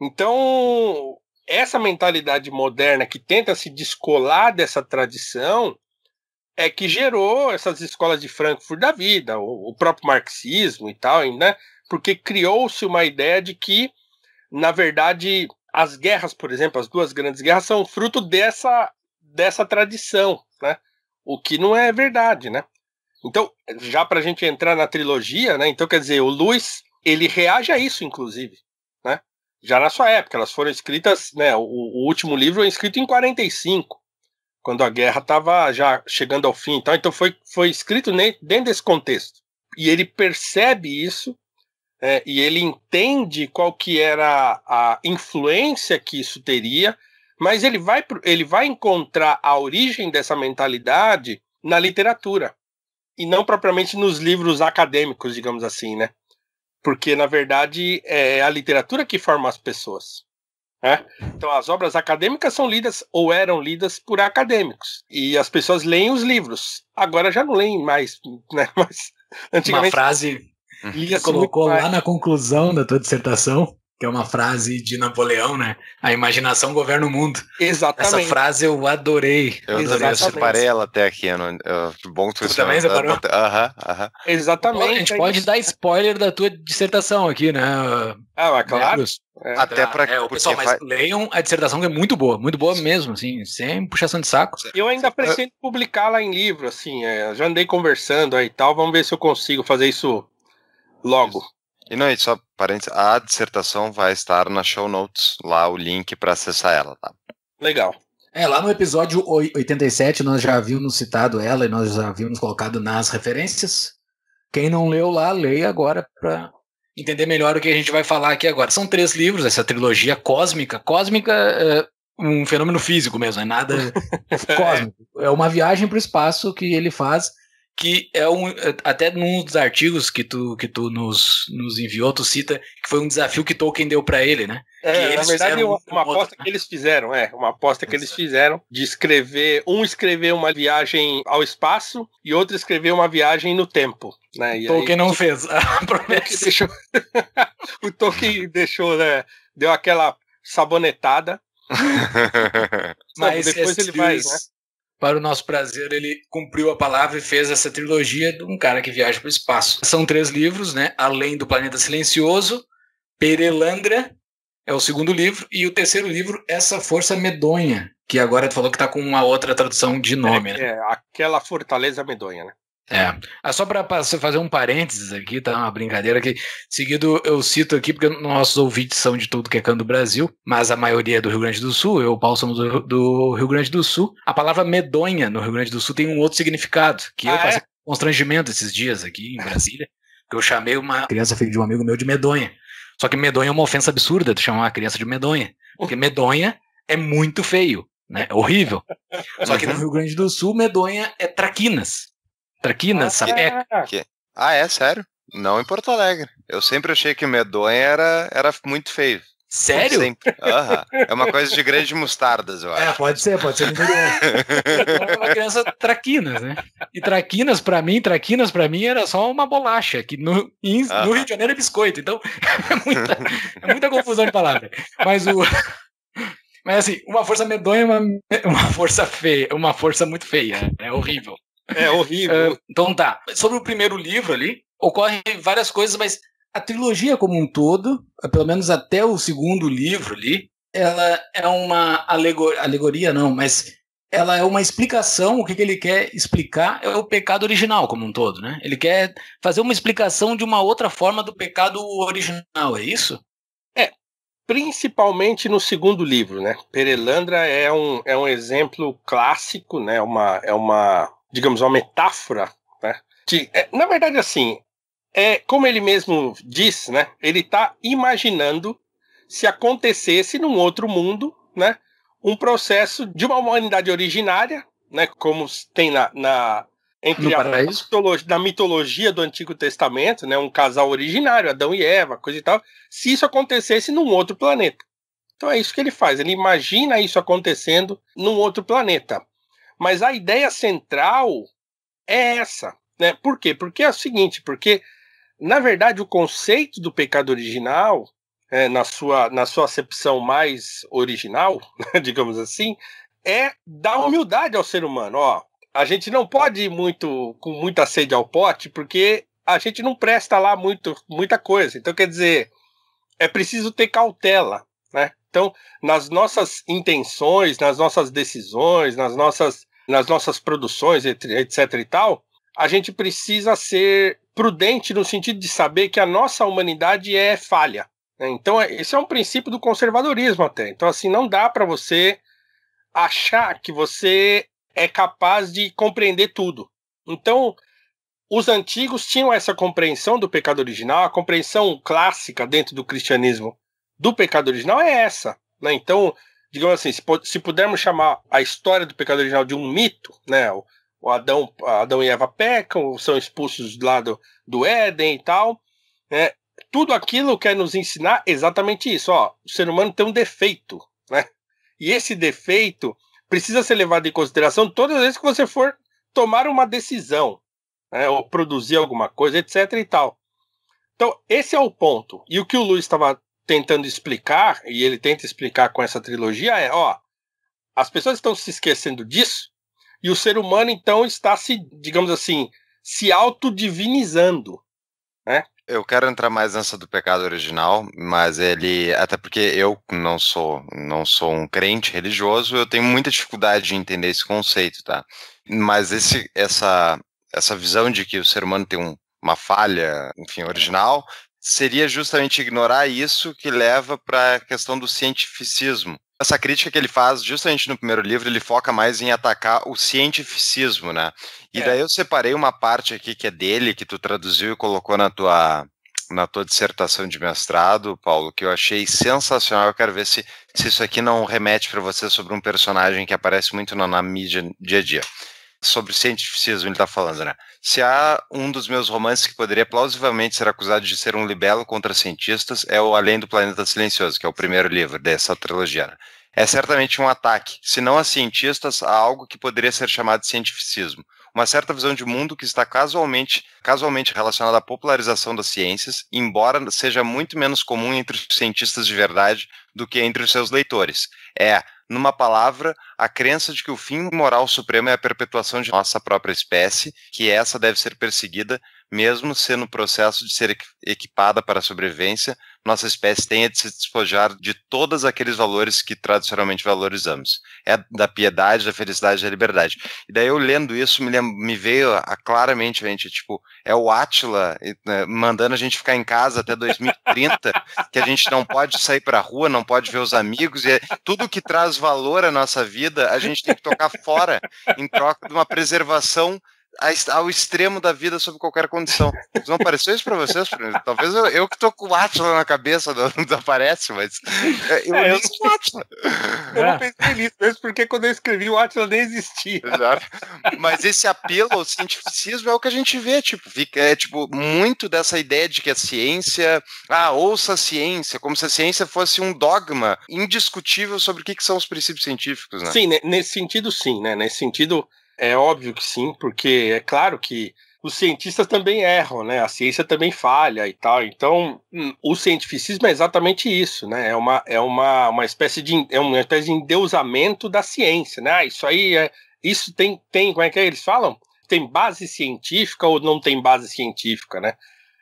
Então, essa mentalidade moderna que tenta se descolar dessa tradição é que gerou essas escolas de Frankfurt da vida, o, próprio marxismo e tal, né? porque criou-se uma ideia de que, na verdade, as guerras, por exemplo, as duas grandes guerras, são fruto dessa, dessa tradição, né? O que não é verdade, né? Então, já para a gente entrar na trilogia, né? Então, quer dizer, o Luiz, ele reage a isso, inclusive, né? Já na sua época, elas foram escritas, né? O, o último livro é escrito em 45, quando a guerra estava já chegando ao fim. Então, então foi, foi escrito dentro desse contexto. E ele percebe isso é, e ele entende qual que era a influência que isso teria, mas ele vai, ele vai encontrar a origem dessa mentalidade na literatura e não propriamente nos livros acadêmicos, digamos assim, né? Porque na verdade é a literatura que forma as pessoas. Né? Então as obras acadêmicas são lidas ou eram lidas por acadêmicos e as pessoas leem os livros. Agora já não leem mais, né? Mas antigamente. Uma frase liga Colocou lá na conclusão da tua dissertação, que é uma frase de Napoleão, né? A imaginação governa o mundo. Exatamente. Essa frase eu adorei. Eu Exatamente. também, eu separei ela até aqui. Eu não, eu, bom que você também tá separou? Aham, aham. Exatamente. a gente é pode dar spoiler da tua dissertação aqui, né? Ah, mas claro. É, até pra, é, o pessoal, mas faz... leiam a dissertação que é muito boa, muito boa mesmo, assim, sem puxação de saco. Eu ainda pretendo publicá-la em livro, assim, é, já andei conversando aí e tal, vamos ver se eu consigo fazer isso Logo. E não, é só parênteses, a dissertação vai estar na show notes, lá o link para acessar ela, tá? Legal. É, lá no episódio 87 nós já havíamos citado ela e nós já havíamos colocado nas referências. Quem não leu lá, leia agora para entender melhor o que a gente vai falar aqui agora. São três livros, essa trilogia cósmica. Cósmica é um fenômeno físico mesmo, é nada cósmico. É uma viagem para o espaço que ele faz que é um até num dos artigos que tu que tu nos, nos enviou tu cita que foi um desafio que Tolkien deu para ele né é, na verdade uma, uma aposta outro, que eles fizeram é uma aposta que Exato. eles fizeram de escrever um escrever uma viagem ao espaço e outro escrever uma viagem no tempo né e Tolkien aí, não fez a promessa o deixou, o Tolkien deixou né, deu aquela sabonetada Mas depois ele vai né? para o nosso prazer, ele cumpriu a palavra e fez essa trilogia de um cara que viaja para o espaço. São três livros, né? Além do Planeta Silencioso, Perelandra é o segundo livro, e o terceiro livro, Essa Força Medonha, que agora tu falou que está com uma outra tradução de nome, né? é, né? É, aquela Fortaleza Medonha, né? É. Ah, só para fazer um parênteses aqui, tá? Uma brincadeira que seguido eu cito aqui, porque nossos ouvintes são de tudo que é canto do Brasil, mas a maioria é do Rio Grande do Sul, eu e o Paulo somos do, do, Rio Grande do Sul. A palavra medonha no Rio Grande do Sul tem um outro significado, que ah, eu passei é? constrangimento esses dias aqui em Brasília, que eu chamei uma criança filho de um amigo meu de medonha. Só que medonha é uma ofensa absurda de chamar uma criança de medonha, porque medonha é muito feio. Né? É horrível. Só que no uhum. Rio Grande do Sul, medonha é traquinas. Aqui na ah, Sapeca? É. É. Ah, é? Sério? Não em Porto Alegre. Eu sempre achei que medonha era, era muito feio. Sério? Sempre. Uhum. É uma coisa de grande mostardas, eu é, acho. É, pode ser, pode ser é uma criança traquinas, né? E traquinas, para mim, traquinas para mim era só uma bolacha, que no, uhum. no Rio de Janeiro é biscoito, então é muita, é muita confusão de palavras. Mas o... Mas assim, uma força medonha é uma, uma força feia, uma força muito feia, é horrível. É horrível. Uh, então tá. Sobre o primeiro livro ali, ocorrem várias coisas, mas a trilogia como um todo, pelo menos até o segundo livro ali, ela é uma alegoria, alegoria não, mas ela é uma explicação, o que, que ele quer explicar é o pecado original como um todo, né? Ele quer fazer uma explicação de uma outra forma do pecado original, é isso? É, principalmente no segundo livro, né? Perelandra é um, é um exemplo clássico, né? É uma, é uma digamos, uma metáfora, né? De, é, na verdade, assim, é como ele mesmo diz, né? Ele está imaginando se acontecesse num outro mundo, né? Um processo de uma humanidade originária, né? Como tem na, na entre a mitologia, na mitologia do Antigo Testamento, né, um casal originário, Adão e Eva, coisa e tal, se isso acontecesse num outro planeta. Então é isso que ele faz, ele imagina isso acontecendo num outro planeta. Mas a ideia central é essa. Né? Por quê? Porque é o seguinte, porque, na verdade, o conceito do pecado original, é, na, sua, na sua acepção mais original, digamos assim, é dar humildade ao ser humano. Ó, a gente não pode ir muito com muita sede ao pote, porque a gente não presta lá muito, muita coisa. Então, quer dizer, é preciso ter cautela, né? Então, nas nossas intenções, nas nossas decisões, nas nossas nas nossas produções, etc. e tal, a gente precisa ser prudente no sentido de saber que a nossa humanidade é falha. Né? Então, é, esse é um princípio do conservadorismo até. Então, assim, não dá para você achar que você é capaz de compreender tudo. Então, os antigos tinham essa compreensão do pecado original, a compreensão clássica dentro do cristianismo do pecado original é essa. Né? Então, digamos assim, se, se pudermos chamar a história do pecado original de um mito, né? O, o Adão, Adão e Eva pecam, são expulsos lá do, do Éden e tal, né? Tudo aquilo quer nos ensinar exatamente isso, ó. O ser humano tem um defeito, né? E esse defeito precisa ser levado em consideração todas as vezes que você for tomar uma decisão, né? Ou produzir alguma coisa, etc e tal. Então, esse é o ponto. E o que o Luiz estava tentando explicar, e ele tenta explicar com essa trilogia, é: ó, as pessoas estão se esquecendo disso, e o ser humano então está se, digamos assim, se autodivinizando. Né? Eu quero entrar mais nessa do pecado original, mas ele. Até porque eu não sou, não sou um crente religioso, eu tenho muita dificuldade de entender esse conceito, tá? Mas esse, essa, essa visão de que o ser humano tem um, uma falha, enfim, original, seria justamente ignorar isso que leva para a questão do cientificismo. Essa crítica que ele faz, justamente no primeiro livro, ele foca mais em atacar o cientificismo, né? E é. daí eu separei uma parte aqui que é dele, que tu traduziu e colocou na tua, na tua dissertação de mestrado, Paulo, que eu achei sensacional. Eu quero ver se, se isso aqui não remete para você sobre um personagem que aparece muito na, na mídia dia a dia sobre cientificismo ele está falando, né? Se há um dos meus romances que poderia plausivelmente ser acusado de ser um libelo contra cientistas, é o Além do Planeta Silencioso, que é o primeiro livro dessa trilogia. Né? É certamente um ataque, se não a cientistas, a algo que poderia ser chamado de cientificismo. Uma certa visão de mundo que está casualmente, casualmente relacionada à popularização das ciências, embora seja muito menos comum entre os cientistas de verdade do que entre os seus leitores. É numa palavra, a crença de que o fim moral supremo é a perpetuação de nossa própria espécie, que essa deve ser perseguida, mesmo sendo o processo de ser equipada para a sobrevivência, nossa espécie tenha de se despojar de todos aqueles valores que tradicionalmente valorizamos. É da piedade, da felicidade, da liberdade. E daí eu lendo isso, me, lembro, me veio a, a, claramente, gente, tipo, é o Átila né, mandando a gente ficar em casa até 2030, que a gente não pode sair a rua, não pode ver os amigos, e é, tudo que traz valor à nossa vida, a gente tem que tocar fora, em troca de uma preservação ao extremo da vida sob qualquer condição. Não apareceu isso para vocês? Talvez eu, eu que tô com o Atlas na cabeça, não, não aparece, mas é, eu, é, eu, não, eu é. não pensei nisso mesmo, porque quando eu escrevi o Atlas nem existia. Exato. Mas esse apelo ao cientificismo é o que a gente vê, tipo, fica, é tipo muito dessa ideia de que a ciência, ah, ouça a ciência, como se a ciência fosse um dogma indiscutível sobre o que, que são os princípios científicos, né? Sim, nesse sentido sim, né? Nesse sentido é óbvio que sim, porque é claro que os cientistas também erram, né? A ciência também falha e tal. Então, hum, o cientificismo é exatamente isso, né? É uma, é uma, uma espécie de é uma espécie de endeusamento da ciência, né? Ah, isso aí é isso tem tem como é que é? eles falam? Tem base científica ou não tem base científica, né?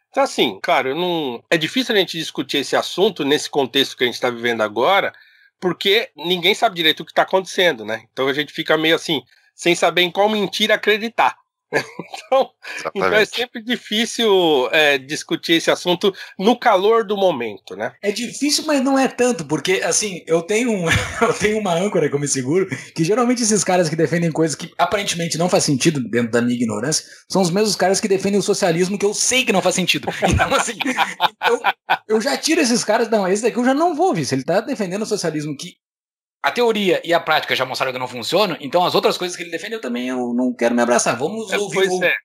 Então, assim, claro, não é difícil a gente discutir esse assunto nesse contexto que a gente está vivendo agora, porque ninguém sabe direito o que está acontecendo, né? Então a gente fica meio assim, sem saber em qual mentira acreditar. então, então, é sempre difícil é, discutir esse assunto no calor do momento, né? É difícil, mas não é tanto, porque assim, eu tenho, um, eu tenho uma âncora que eu me seguro, que geralmente esses caras que defendem coisas que aparentemente não faz sentido dentro da minha ignorância, são os mesmos caras que defendem o socialismo que eu sei que não faz sentido. Então, assim, eu, então, eu já tiro esses caras, não, esse daqui eu já não vou ouvir. Se ele tá defendendo o socialismo que a teoria e a prática já mostraram que não funciona, então as outras coisas que ele defende eu também eu não quero me abraçar. Vamos é, ouvir o... é.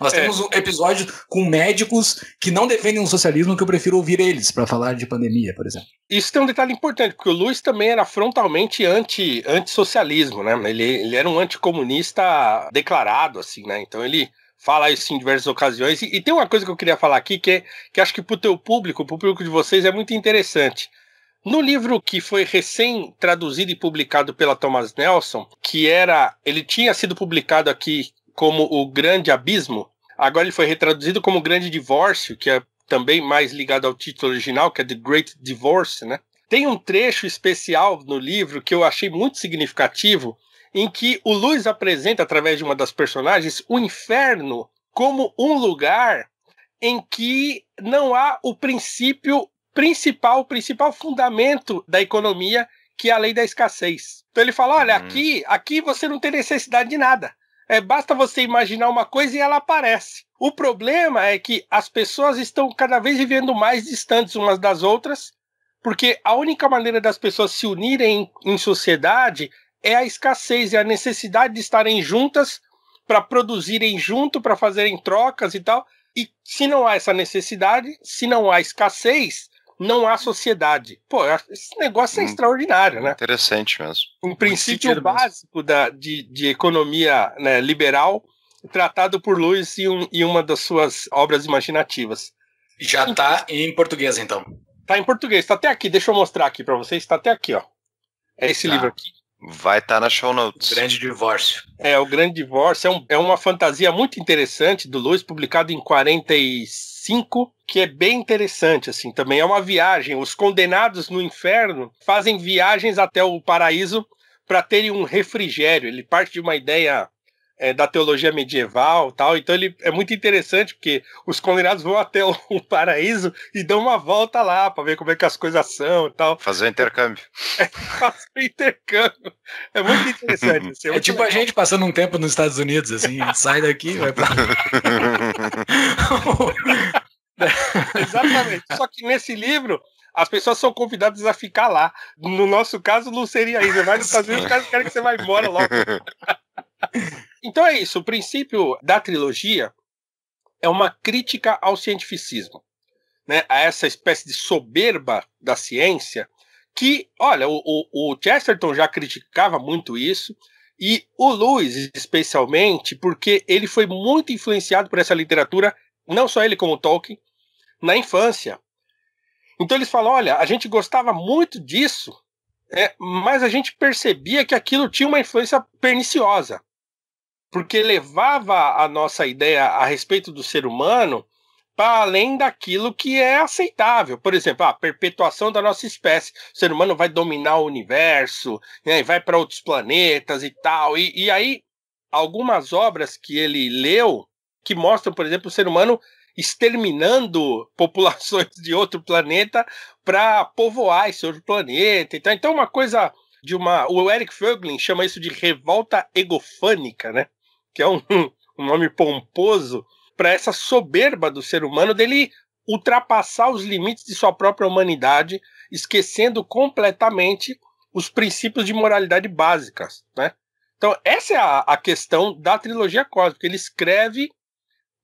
Nós é. temos um episódio com médicos que não defendem o socialismo que eu prefiro ouvir eles para falar de pandemia, por exemplo. Isso tem um detalhe importante, porque o Luiz também era frontalmente anti, antissocialismo, né? Ele, ele era um anticomunista declarado, assim, né? Então ele fala isso em diversas ocasiões. E, e tem uma coisa que eu queria falar aqui que, é, que acho que para o teu público, para o público de vocês, é muito interessante. No livro que foi recém traduzido e publicado pela Thomas Nelson, que era. Ele tinha sido publicado aqui como O Grande Abismo, agora ele foi retraduzido como O Grande Divórcio, que é também mais ligado ao título original, que é The Great Divorce, né? Tem um trecho especial no livro que eu achei muito significativo, em que o Luiz apresenta, através de uma das personagens, o inferno como um lugar em que não há o princípio principal, principal fundamento da economia, que é a lei da escassez. Então ele fala: olha, hum. aqui, aqui você não tem necessidade de nada. É, basta você imaginar uma coisa e ela aparece. O problema é que as pessoas estão cada vez vivendo mais distantes umas das outras, porque a única maneira das pessoas se unirem em, em sociedade é a escassez, é a necessidade de estarem juntas para produzirem junto, para fazerem trocas e tal. E se não há essa necessidade, se não há escassez, não há sociedade. Pô, esse negócio é hum, extraordinário, né? Interessante mesmo. Um princípio básico da, de, de economia né, liberal, tratado por Lewis em, um, em, uma das suas obras imaginativas. Já está em português, então. Está em português, está até aqui. Deixa eu mostrar aqui para vocês. Está até aqui, ó. É esse tá. livro aqui. Vai estar tá na show notes. O grande Divórcio. É, O Grande Divórcio é, um, é uma fantasia muito interessante do Luiz, publicado em 45, que é bem interessante, assim, também é uma viagem. Os condenados no inferno fazem viagens até o paraíso para terem um refrigério. Ele parte de uma ideia é, da teologia medieval tal. Então ele é muito interessante porque os condenados vão até o, paraíso e dão uma volta lá para ver como é que as coisas são tal. Fazer o intercâmbio. É, fazer o intercâmbio. É muito interessante. Assim, é, é muito tipo legal. a gente passando um tempo nos Estados Unidos, assim, sai daqui, vai pra. Exatamente. Só que nesse livro as pessoas são convidadas a ficar lá. No nosso caso, não seria isso. Vai nos Estados Unidos, os caras querem que você vá embora logo então é isso. O princípio da trilogia é uma crítica ao cientificismo, né? a essa espécie de soberba da ciência que, olha, o, o, o Chesterton já criticava muito isso, e o Lewis especialmente, porque ele foi muito influenciado por essa literatura, não só ele como Tolkien, na infância. Então eles falam, olha, a gente gostava muito disso, é, mas a gente percebia que aquilo tinha uma influência perniciosa porque levava a nossa ideia a respeito do ser humano para além daquilo que é aceitável. Por exemplo, a perpetuação da nossa espécie. O ser humano vai dominar o universo, né, vai para outros planetas e tal. E, e aí, algumas obras que ele leu que mostram, por exemplo, o ser humano exterminando populações de outro planeta para povoar esse outro planeta. Então, então uma coisa de uma. O Eric Föglin chama isso de revolta egofânica, né? que é um, um nome pomposo, para essa soberba do ser humano dele ultrapassar os limites de sua própria humanidade, esquecendo completamente os princípios de moralidade básicas, né? Então, essa é a, a questão da trilogia cósmica. Ele escreve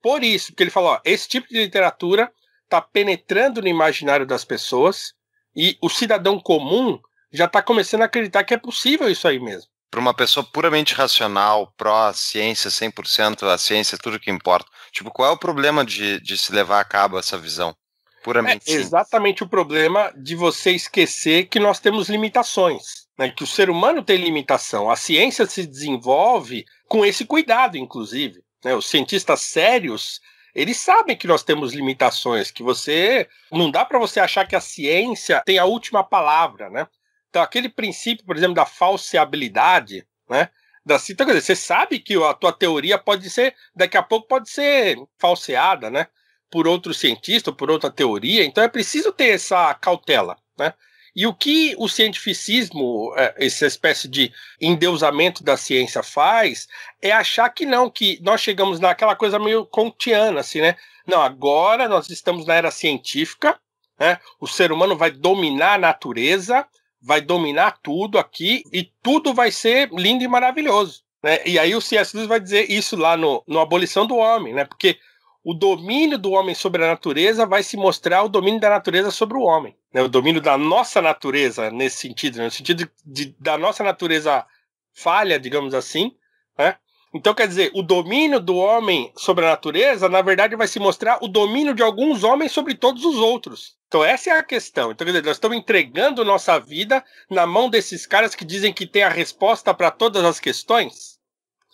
por isso, porque ele fala: ó, esse tipo de literatura está penetrando no imaginário das pessoas e o cidadão comum já está começando a acreditar que é possível isso aí mesmo para uma pessoa puramente racional, pró-ciência, 100%, a ciência é tudo que importa. Tipo, qual é o problema de, de se levar a cabo essa visão? É puramente é exatamente o problema de você esquecer que nós temos limitações, né? que o ser humano tem limitação. A ciência se desenvolve com esse cuidado, inclusive. Né? Os cientistas sérios, eles sabem que nós temos limitações, que você não dá para você achar que a ciência tem a última palavra, né? Então, aquele princípio, por exemplo, da falseabilidade, né? Da, então, quer dizer, você sabe que a tua teoria pode ser, daqui a pouco pode ser falseada, né? Por outro cientista, por outra teoria. Então, é preciso ter essa cautela, né? E o que o cientificismo, é, essa espécie de endeusamento da ciência faz, é achar que não, que nós chegamos naquela coisa meio kantiana, assim, né? Não, agora nós estamos na era científica, né? o ser humano vai dominar a natureza, vai dominar tudo aqui e tudo vai ser lindo e maravilhoso. Né? E aí o C.S. Lewis vai dizer isso lá no, no Abolição do Homem, né? Porque o domínio do homem sobre a natureza vai se mostrar o domínio da natureza sobre o homem. Né? O domínio da nossa natureza, nesse sentido, né? no sentido de, de, da nossa natureza falha, digamos assim, né? Então, quer dizer, o domínio do homem sobre a natureza, na verdade, vai se mostrar o domínio de alguns homens sobre todos os outros. Então, essa é a questão. Então, quer dizer, nós estamos entregando nossa vida na mão desses caras que dizem que tem a resposta para todas as questões.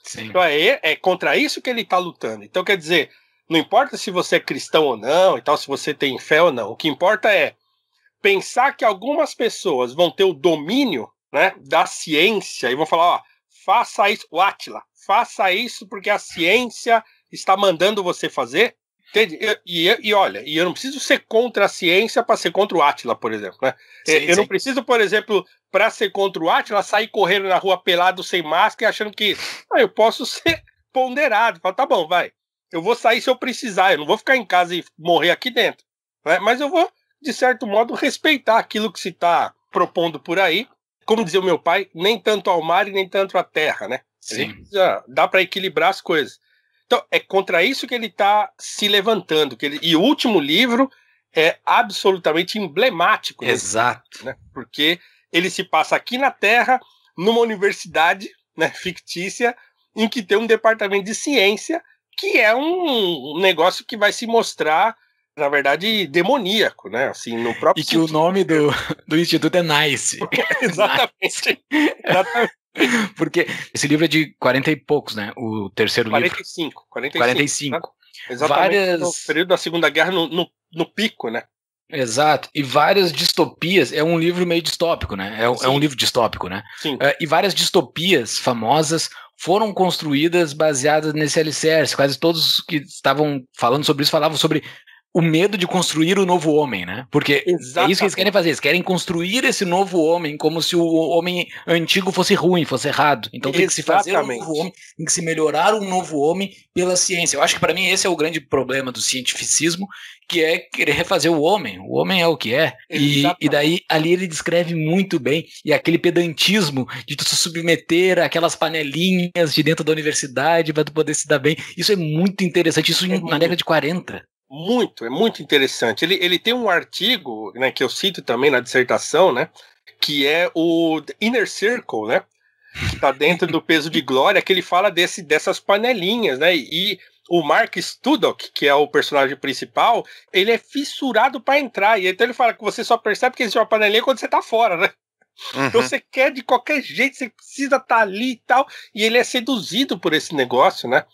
Sim. Então, é, é contra isso que ele está lutando. Então, quer dizer, não importa se você é cristão ou não, e tal, se você tem fé ou não. O que importa é pensar que algumas pessoas vão ter o domínio né, da ciência e vão falar: ó faça isso, o Atila, faça isso porque a ciência está mandando você fazer. Entende? E, e, e olha, e eu não preciso ser contra a ciência para ser contra o Atila, por exemplo. Né? É, sim, eu sim. não preciso, por exemplo, para ser contra o Atila, sair correndo na rua pelado sem máscara, achando que ah, eu posso ser ponderado. Fala, tá bom, vai. Eu vou sair se eu precisar, eu não vou ficar em casa e morrer aqui dentro. Né? Mas eu vou, de certo modo, respeitar aquilo que se está propondo por aí como dizia o meu pai, nem tanto ao mar e nem tanto à terra, né? Sim. Precisa, dá para equilibrar as coisas. Então, é contra isso que ele está se levantando. Que ele, e o último livro é absolutamente emblemático. Exato. Né? Porque ele se passa aqui na Terra, numa universidade né, fictícia, em que tem um departamento de ciência, que é um negócio que vai se mostrar na verdade, demoníaco, né? Assim, no próprio. E que sentido. o nome do, do instituto é Nice. Exatamente. Porque esse livro é de 40 e poucos, né? O terceiro 45, livro. 45. 45. Né? Exatamente. Várias... No período da Segunda Guerra, no, no, no, pico, né? Exato. E várias distopias. É um livro meio distópico, né? É, é um livro distópico, né? Sim. É, e várias distopias famosas foram construídas baseadas nesse alicerce. Quase todos que estavam falando sobre isso falavam sobre o medo de construir o novo homem, né? Porque Exatamente. é isso que eles querem fazer. Eles querem construir esse novo homem como se o homem antigo fosse ruim, fosse errado. Então tem Exatamente. que se fazer um novo homem, tem que se melhorar um novo homem pela ciência. Eu acho que para mim esse é o grande problema do cientificismo, que é querer refazer o homem. O homem é o que é. E, e, daí ali ele descreve muito bem e aquele pedantismo de tu se submeter àquelas panelinhas de dentro da universidade para tu poder se dar bem. Isso é muito interessante. Isso é na década de 40 muito, é muito interessante. Ele, ele tem um artigo, né, que eu cito também na dissertação, né, que é o Inner Circle, né, que está dentro do peso de glória, que ele fala desse, dessas panelinhas, né, e o Mark studdock que é o personagem principal, ele é fissurado para entrar, e então ele fala que você só percebe que existe uma panelinha quando você está fora, né. Então uhum. Então você quer de qualquer jeito, você precisa estar tá ali e tal, e ele é seduzido por esse negócio, né?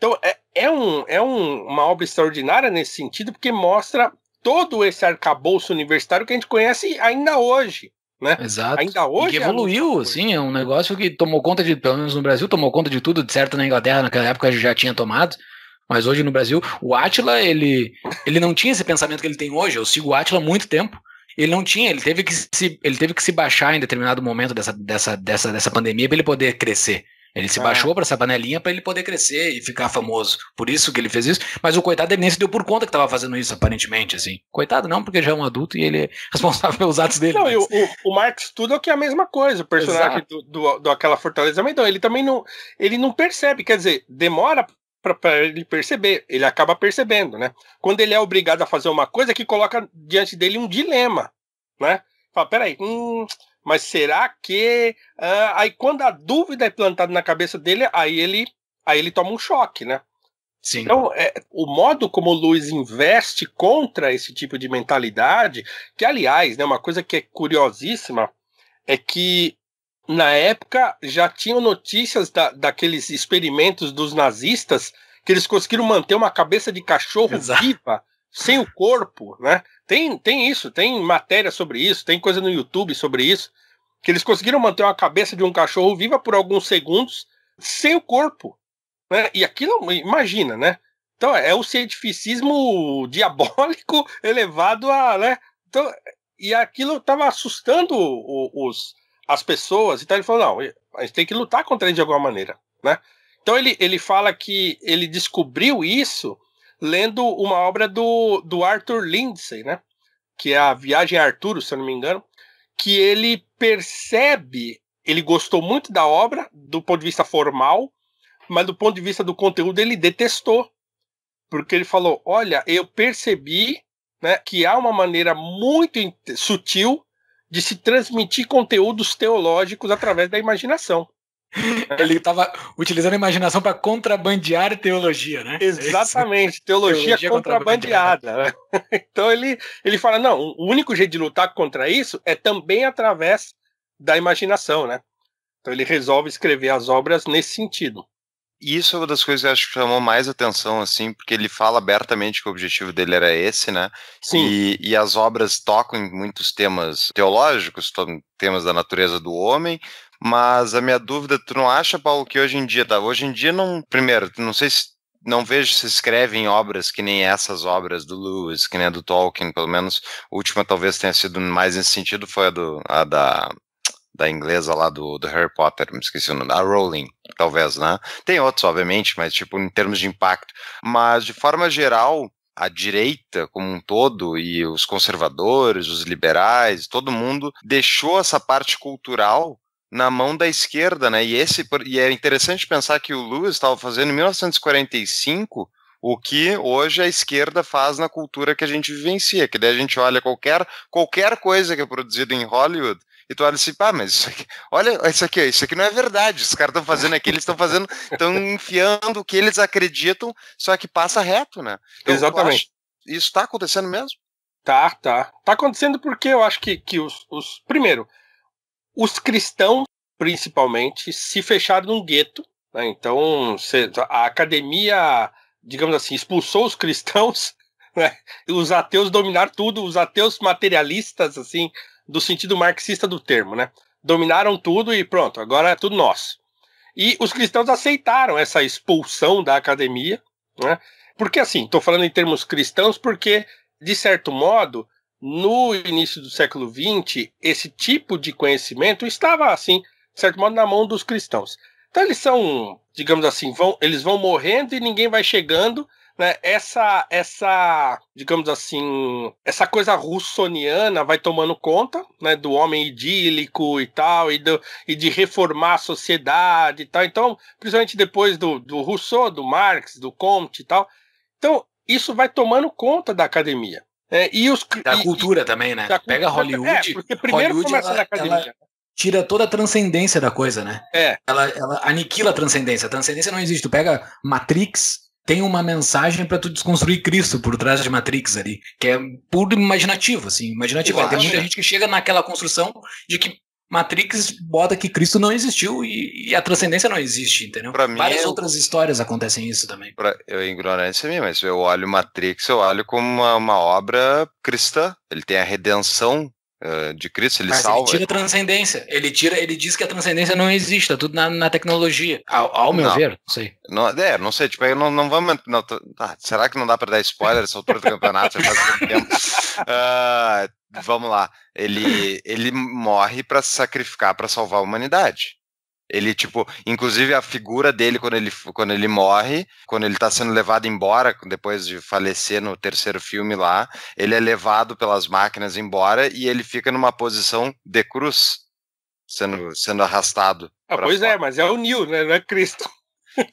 Então é, é, um, é um, uma obra extraordinária nesse sentido, porque mostra todo esse arcabouço universitário que a gente conhece ainda hoje. Né? Exato. Ainda hoje. E que é evoluiu, é assim, é um negócio que tomou conta de, pelo menos no Brasil, tomou conta de tudo, de certo na Inglaterra, naquela época já tinha tomado. Mas hoje no Brasil, o Atila, ele, ele não tinha esse pensamento que ele tem hoje. Eu sigo o Atila há muito tempo. Ele não tinha, ele teve que se, ele teve que se baixar em determinado momento dessa, dessa, dessa, dessa pandemia para ele poder crescer. Ele se é. baixou para essa panelinha para ele poder crescer e ficar famoso. Por isso que ele fez isso. Mas o coitado ele nem se deu por conta que estava fazendo isso, aparentemente, assim. Coitado não, porque já é um adulto e ele é responsável pelos atos dele. Não, mas... o, o, é o que é a mesma coisa, o personagem do, do, do, aquela Fortaleza Mendonça. Ele também não, ele não percebe, quer dizer, demora para ele perceber, ele acaba percebendo, né? Quando ele é obrigado a fazer uma coisa que coloca diante dele um dilema, né? Fala, peraí, hum, mas será que. Uh, aí quando a dúvida é plantada na cabeça dele, aí ele, aí ele toma um choque, né? Sim. Então, é, o modo como o Luiz investe contra esse tipo de mentalidade, que aliás, né, uma coisa que é curiosíssima, é que na época já tinham notícias da, daqueles experimentos dos nazistas que eles conseguiram manter uma cabeça de cachorro Exato. viva sem o corpo, né? Tem, tem isso, tem matéria sobre isso, tem coisa no YouTube sobre isso, que eles conseguiram manter uma cabeça de um cachorro viva por alguns segundos sem o corpo. Né? E aquilo, imagina, né? Então é o cientificismo diabólico elevado a. Né? Então, e aquilo estava assustando os, as pessoas. Então ele falou: não, a gente tem que lutar contra ele de alguma maneira. Né? Então ele, ele fala que ele descobriu isso lendo uma obra do, do Arthur Lindsay, né? Que é a Viagem a Arturo, se eu não me engano, que ele percebe, ele gostou muito da obra, do ponto de vista formal, mas do ponto de vista do conteúdo ele detestou. Porque ele falou: olha, eu percebi né, que há uma maneira muito sutil de se transmitir conteúdos teológicos através da imaginação. Ele estava utilizando a imaginação para contrabandear teologia, né? Exatamente, teologia, teologia contrabandeada. contrabandeada. Né? Então ele, ele fala: não, o único jeito de lutar contra isso é também através da imaginação, né? Então ele resolve escrever as obras nesse sentido. E isso é uma das coisas que eu acho que chamou mais atenção, assim, porque ele fala abertamente que o objetivo dele era esse, né? Sim. E, e as obras tocam em muitos temas teológicos, temas da natureza do homem, mas a minha dúvida, tu não acha, Paulo, que hoje em dia, tá? Hoje em dia não. Primeiro, não sei se não vejo se escrevem obras que nem essas obras do Lewis, que nem a do Tolkien, pelo menos. A última talvez tenha sido mais nesse sentido, foi a, do, a da, da inglesa lá do, do Harry Potter, me esqueci o nome, a Rowling, talvez, né? Tem outros, obviamente, mas tipo, em termos de impacto. Mas, de forma geral, a direita como um todo e os conservadores, os liberais, todo mundo deixou essa parte cultural na mão da esquerda, né? E esse e é interessante pensar que o Lewis estava fazendo em 1945 o que hoje a esquerda faz na cultura que a gente vivencia, que daí a gente olha qualquer qualquer coisa que é produzida em Hollywood e tu olha assim, pá, mas isso aqui, olha isso aqui, isso aqui não é verdade. Os caras estão fazendo aqui, eles estão fazendo, estão enfiando o que eles acreditam, só que passa reto, né? Então, Exatamente. isso está acontecendo mesmo? Tá, tá. Tá acontecendo porque eu acho que, que os, os. Primeiro, os cristãos, principalmente, se fecharam num gueto. Né? Então, a academia, digamos assim, expulsou os cristãos. Né? Os ateus dominaram tudo, os ateus materialistas, assim, do sentido marxista do termo, né? Dominaram tudo e pronto, agora é tudo nosso. E os cristãos aceitaram essa expulsão da academia, né? Porque assim, estou falando em termos cristãos, porque, de certo modo, no início do século XX, esse tipo de conhecimento estava, assim, de certo modo, na mão dos cristãos. Então eles são, digamos assim, vão, eles vão morrendo e ninguém vai chegando. Né? Essa, essa, digamos assim, essa coisa russoniana vai tomando conta né? do homem idílico e tal, e, do, e de reformar a sociedade e tal. Então, principalmente depois do, do Rousseau, do Marx, do Comte e tal. Então, isso vai tomando conta da academia. É, e os, da e, cultura e, também, né? Cultura, Pega Hollywood. É, porque primeiro Hollywood, começa ela, na academia. tira toda a transcendência da coisa, né? É. Ela, ela aniquila a transcendência. A transcendência não existe. Tu pega Matrix, tem uma mensagem para tu desconstruir Cristo por trás de Matrix ali, que é puro imaginativo, assim, imaginativo. Tem muita gente que chega naquela construção de que Matrix bota que Cristo não existiu e, e a transcendência não existe, entendeu? Pra Várias é outras histórias acontecem isso também. Pra, eu ignorância minha, mas eu olho Matrix, eu olho como uma, uma obra cristã. Ele tem a redenção uh, de Cristo, ele mas salva. Ele tira a transcendência. Ele tira, ele diz que a transcendência não existe, tá tudo na, na tecnologia. Ao, ao meu não. ver, não sei. Não, é, não sei, tipo, aí não, não vamos. Não, tá, será que não dá pra dar spoiler essa altura do campeonato? Já faz tempo. Uh, vamos lá. Ele, ele morre para se sacrificar para salvar a humanidade. Ele, tipo, inclusive a figura dele quando ele, quando ele morre, quando ele tá sendo levado embora, depois de falecer no terceiro filme lá, ele é levado pelas máquinas embora e ele fica numa posição de cruz, sendo, sendo arrastado. Ah, pois é, fora. é, mas é o Neil, né? Não é Cristo.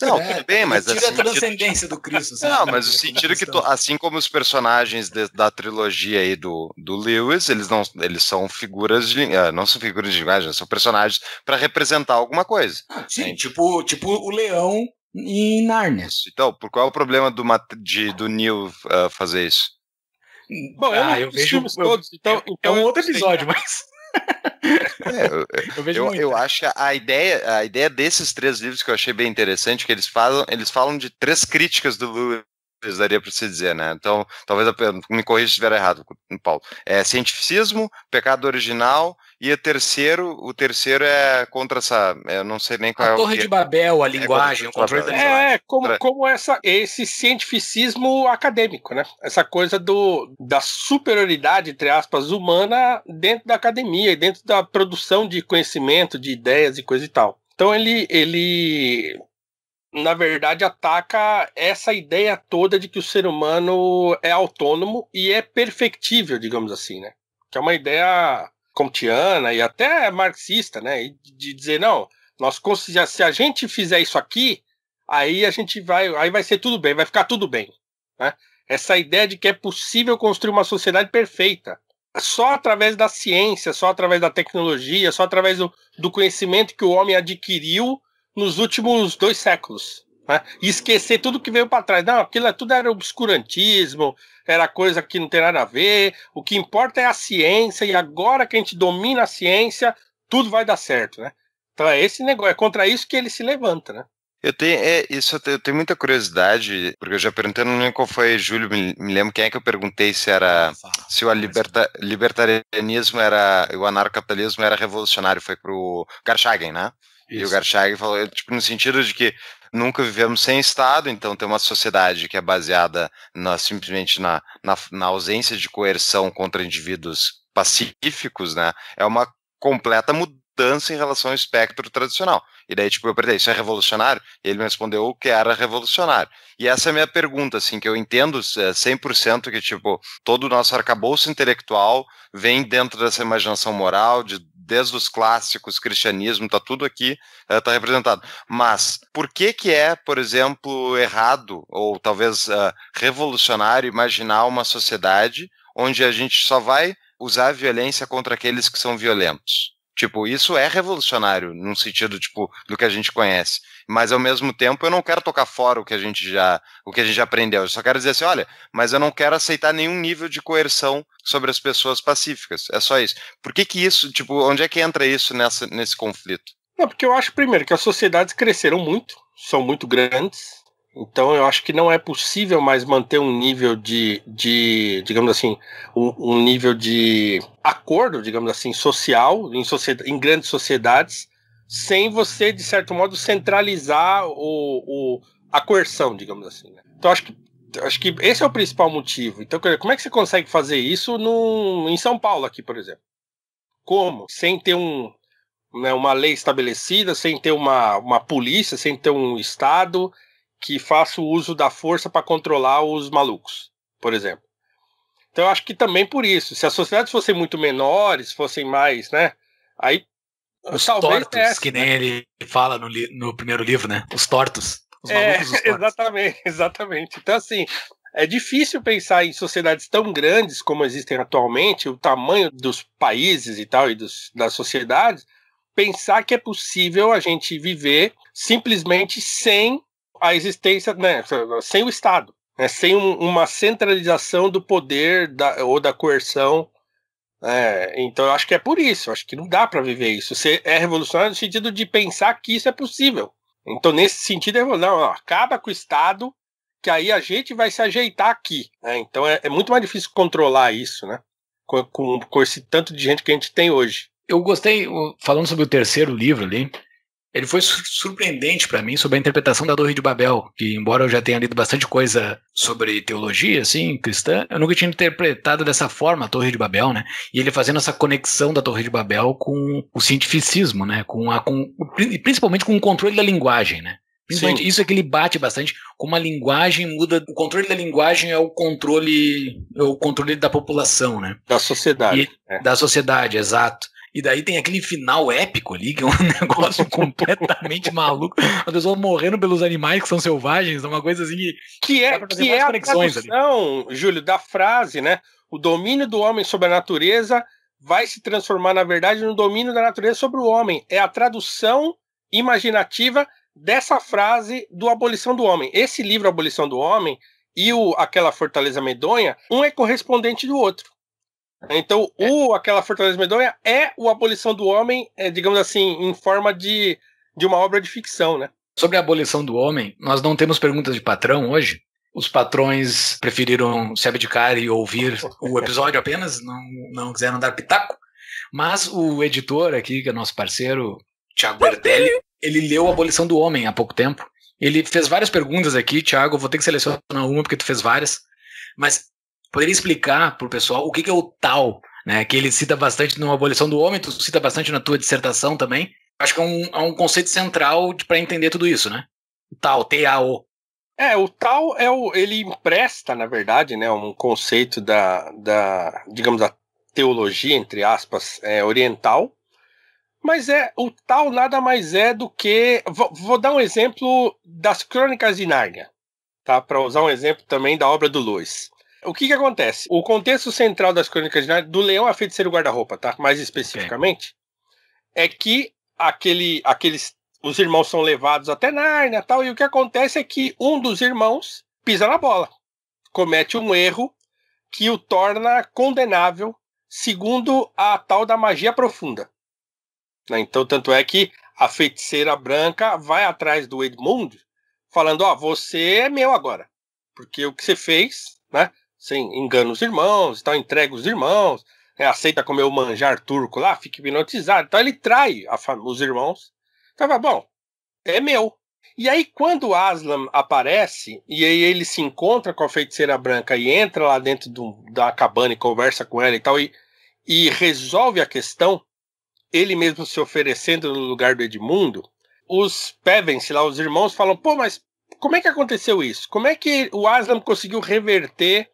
Não, é, tudo bem, mas. Assim, tira assim, a transcendência do Cristo. Sabe? não, mas o é sentido é que, tu, assim como os personagens de, da trilogia aí do, do Lewis, eles não eles são figuras de. Ah, não são figuras de linguagem, são personagens para representar alguma coisa. Ah, sim, né? tipo, tipo o leão em Narnia. Então, por qual é o problema do, de, do Neil uh, ah, fazer isso? Bom, eu, ah, eu vejo todos. Então, então é um então, outro episódio, mas. É, eu, é, eu, né? acho que a ideia, a ideia desses três livros que eu achei bem interessante, que eles falam, eles falam de três críticas do Lewis, daria para se dizer, né? Então, talvez eu, me corrija se estiver errado, Paulo. É cientificismo, pecado original e o terceiro, o terceiro é contra essa, é, eu não sei nem qual a é Torre de Babel, a é linguagem, é, o controle da é linguagem. É, como, como essa, esse cientificismo acadêmico, né? Essa coisa do, da superioridade, entre aspas, humana dentro da academia e dentro da produção de conhecimento, de ideias e coisa e tal. Então ele, ele na verdade, ataca essa ideia toda de que o ser humano é autônomo e é perfectível, digamos assim, né? Que é uma ideia comtiana e até marxista, né? De dizer, não, nós se a gente fizer isso aqui, aí a gente vai, aí vai ser tudo bem, vai ficar tudo bem. Né? Essa ideia de que é possível construir uma sociedade perfeita. Só através da ciência, só através da tecnologia, só através do, do conhecimento que o homem adquiriu nos últimos dois séculos. Né? E esquecer tudo que veio para trás. Não, aquilo é tudo era obscurantismo, era coisa que não tem nada a ver. O que importa é a ciência, e agora que a gente domina a ciência, tudo vai dar certo, né? Então é esse negócio, é contra isso que ele se levanta, né? Eu tenho, é, isso, eu tenho muita curiosidade, porque eu já perguntei, não lembro qual foi, Júlio, me, me lembro quem é que eu perguntei se era se o liberta, libertarianismo era, o anarcapitalismo era revolucionário, foi pro Garchagen, né? Isso. E o Garchag falou, tipo, no sentido de que nunca vivemos sem Estado, então tem uma sociedade que é baseada na, simplesmente na, na, na ausência de coerção contra indivíduos pacíficos, né? É uma completa mudança em relação ao espectro tradicional. E daí, tipo, eu perguntei, isso é revolucionário? E ele me respondeu que era revolucionário. E essa é a minha pergunta, assim, que eu entendo 100% é, que, tipo, todo o nosso arcabouço intelectual vem dentro dessa imaginação moral, de desde os clássicos, cristianismo, está tudo aqui, uh, representado. Mas por que que é, por exemplo, errado ou talvez uh, revolucionário imaginar uma sociedade onde a gente só vai usar a violência contra aqueles que são violentos? Tipo, isso é revolucionário, num sentido, tipo, do que a gente conhece. Mas ao mesmo tempo eu não quero tocar fora o que a gente já, o que a gente já aprendeu. Eu só quero dizer assim, olha, mas eu não quero aceitar nenhum nível de coerção sobre as pessoas pacíficas. É só isso. Por que que isso, tipo, onde é que entra isso nessa, nesse conflito? Não, porque eu acho, primeiro, que as sociedades cresceram muito, são muito grandes, então eu acho que não é possível mais manter um nível de, de digamos assim, um, um nível de acordo, digamos assim, social em, em, grandes sociedades, sem você, de certo modo, centralizar o, o a coerção, digamos assim. Né? Então acho que acho que esse é o principal motivo. Então, como é que você consegue fazer isso no, em São Paulo aqui, por exemplo? Como? Sem ter um, né, uma lei estabelecida, sem ter uma, uma polícia, sem ter um Estado, que faça o uso da força para controlar os malucos, por exemplo. Então eu acho que também por isso, se as sociedades fossem muito menores, fossem mais, né? Aí os talvez tortos, desse, que nem né? ele fala no, no, primeiro livro, né? Os tortos. Os é, malucos, é, os tortos. Exatamente, exatamente. Então, assim, é difícil pensar em sociedades tão grandes como existem atualmente, o tamanho dos países e tal, e dos, das sociedades, pensar que é possível a gente viver simplesmente sem a existência, né, sem o Estado, né, sem um, uma centralização do poder da, ou da coerção. É, então eu acho que é por isso, acho que não dá para viver isso. Você é revolucionário no sentido de pensar que isso é possível. Então, nesse sentido, é, não, não, acaba com o Estado, que aí a gente vai se ajeitar aqui. Né? Então é, é, muito mais difícil controlar isso, né? Com, com, com esse tanto de gente que a gente tem hoje. Eu gostei, falando sobre o terceiro livro ali, ele foi surpreendente para mim sobre a interpretação da Torre de Babel, que embora eu já tenha lido bastante coisa sobre teologia, assim, cristã, eu nunca tinha interpretado dessa forma a Torre de Babel, né? E ele fazendo essa conexão da Torre de Babel com o cientificismo, né? Com a, com, principalmente com o controle da linguagem, né? Isso é que ele bate bastante, como a linguagem muda, o controle da linguagem é o controle, é o controle da população, né? Da sociedade. E, é. Da sociedade, exato. E daí tem aquele final épico ali, que é um negócio completamente maluco. As pessoas morrendo pelos animais que são selvagens, é uma coisa assim que, que é, que é a tradução, ali. Júlio, da frase, né? O domínio do homem sobre a natureza vai se transformar, na verdade, no domínio da natureza sobre o homem. É a tradução imaginativa dessa frase do Abolição do Homem. Esse livro, Abolição do Homem, e o Aquela Fortaleza Medonha, um é correspondente do outro. Então, é. o, aquela Fortaleza Medonha é o Abolição do Homem, é, digamos assim, em forma de, de uma obra de ficção, né? Sobre a abolição do homem, nós não temos perguntas de patrão hoje. Os patrões preferiram se abdicar e ouvir o episódio apenas, não, não quiseram dar pitaco. Mas o editor aqui, que é nosso parceiro, Tiago Bertelli, ele leu a Abolição do Homem há pouco tempo. Ele fez várias perguntas aqui, Tiago, vou ter que selecionar uma porque tu fez várias. Mas poderia explicar para o pessoal o que, que é o tal, né? Que ele cita bastante no Abolição do Homem, tu cita bastante na tua dissertação também. Acho que é um, é um conceito central para entender tudo isso, né? O tal, T-A-O. É, o tal é o, ele empresta, na verdade, né, um conceito da, da digamos, da teologia, entre aspas, é, oriental, mas é o tal nada mais é do que. Vou, vou dar um exemplo das Crônicas de Nárnia, tá? Para usar um exemplo também da obra do Lewis. O que que acontece? O contexto central das crônicas de Nárnia, do Leão a Feiticeiro Guarda-Roupa, tá? Mais especificamente, okay. é que aquele, aqueles, os irmãos são levados até Nárnia tal, e o que acontece é que um dos irmãos pisa na bola, comete um erro que o torna condenável segundo a tal da magia profunda. Né? Então, tanto é que a feiticeira branca vai atrás do Edmundo, falando: Ó, oh, você é meu agora, porque o que você fez, né? Sim, engana os irmãos, então entrega os irmãos, é, aceita comer o manjar turco lá, fica hipnotizado. Então ele trai os irmãos. Então bom, é meu. E aí, quando Aslan aparece, e aí ele se encontra com a feiticeira branca e entra lá dentro do, da cabana e conversa com ela e tal, e, e resolve a questão, ele mesmo se oferecendo no lugar do Edmundo, os Pevens lá, os irmãos, falam: pô, mas como é que aconteceu isso? Como é que o Aslan conseguiu reverter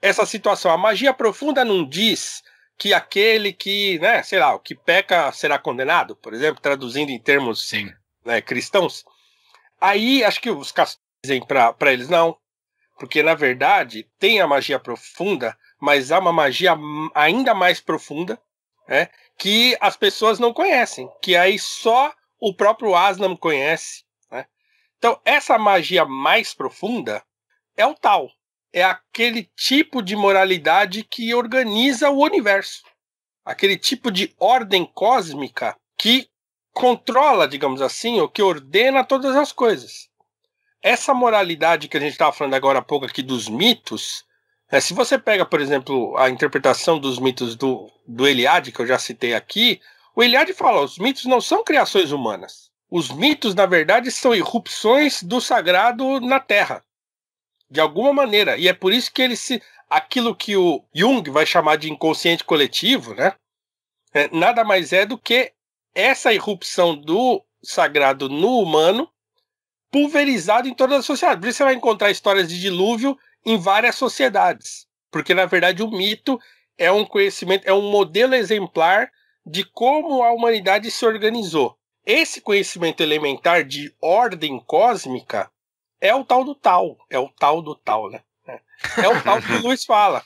essa situação. A magia profunda não diz que aquele que, né, sei lá, o que peca será condenado, por exemplo, traduzindo em termos né, cristãos. Aí acho que os castelos dizem para eles não, porque na verdade tem a magia profunda, mas há uma magia ainda mais profunda, né, que as pessoas não conhecem, que aí só o próprio Aslam conhece. Né. Então essa magia mais profunda é o tal, é aquele tipo de moralidade que organiza o universo. Aquele tipo de ordem cósmica que controla, digamos assim, ou que ordena todas as coisas. Essa moralidade que a gente estava falando agora há pouco aqui dos mitos, né, se você pega, por exemplo, a interpretação dos mitos do, do Eliade, que eu já citei aqui, o Eliade fala: os mitos não são criações humanas. Os mitos, na verdade, são irrupções do sagrado na Terra. De alguma maneira. E é por isso que ele se. Aquilo que o Jung vai chamar de inconsciente coletivo, né? É, nada mais é do que essa irrupção do sagrado no humano pulverizado em toda a sociedade Por isso você vai encontrar histórias de dilúvio em várias sociedades. Porque, na verdade, o mito é um conhecimento, é um modelo exemplar de como a humanidade se organizou. Esse conhecimento elementar de ordem cósmica é o tal do tal. É o tal do tal, né? É, é o tal que o Luiz fala.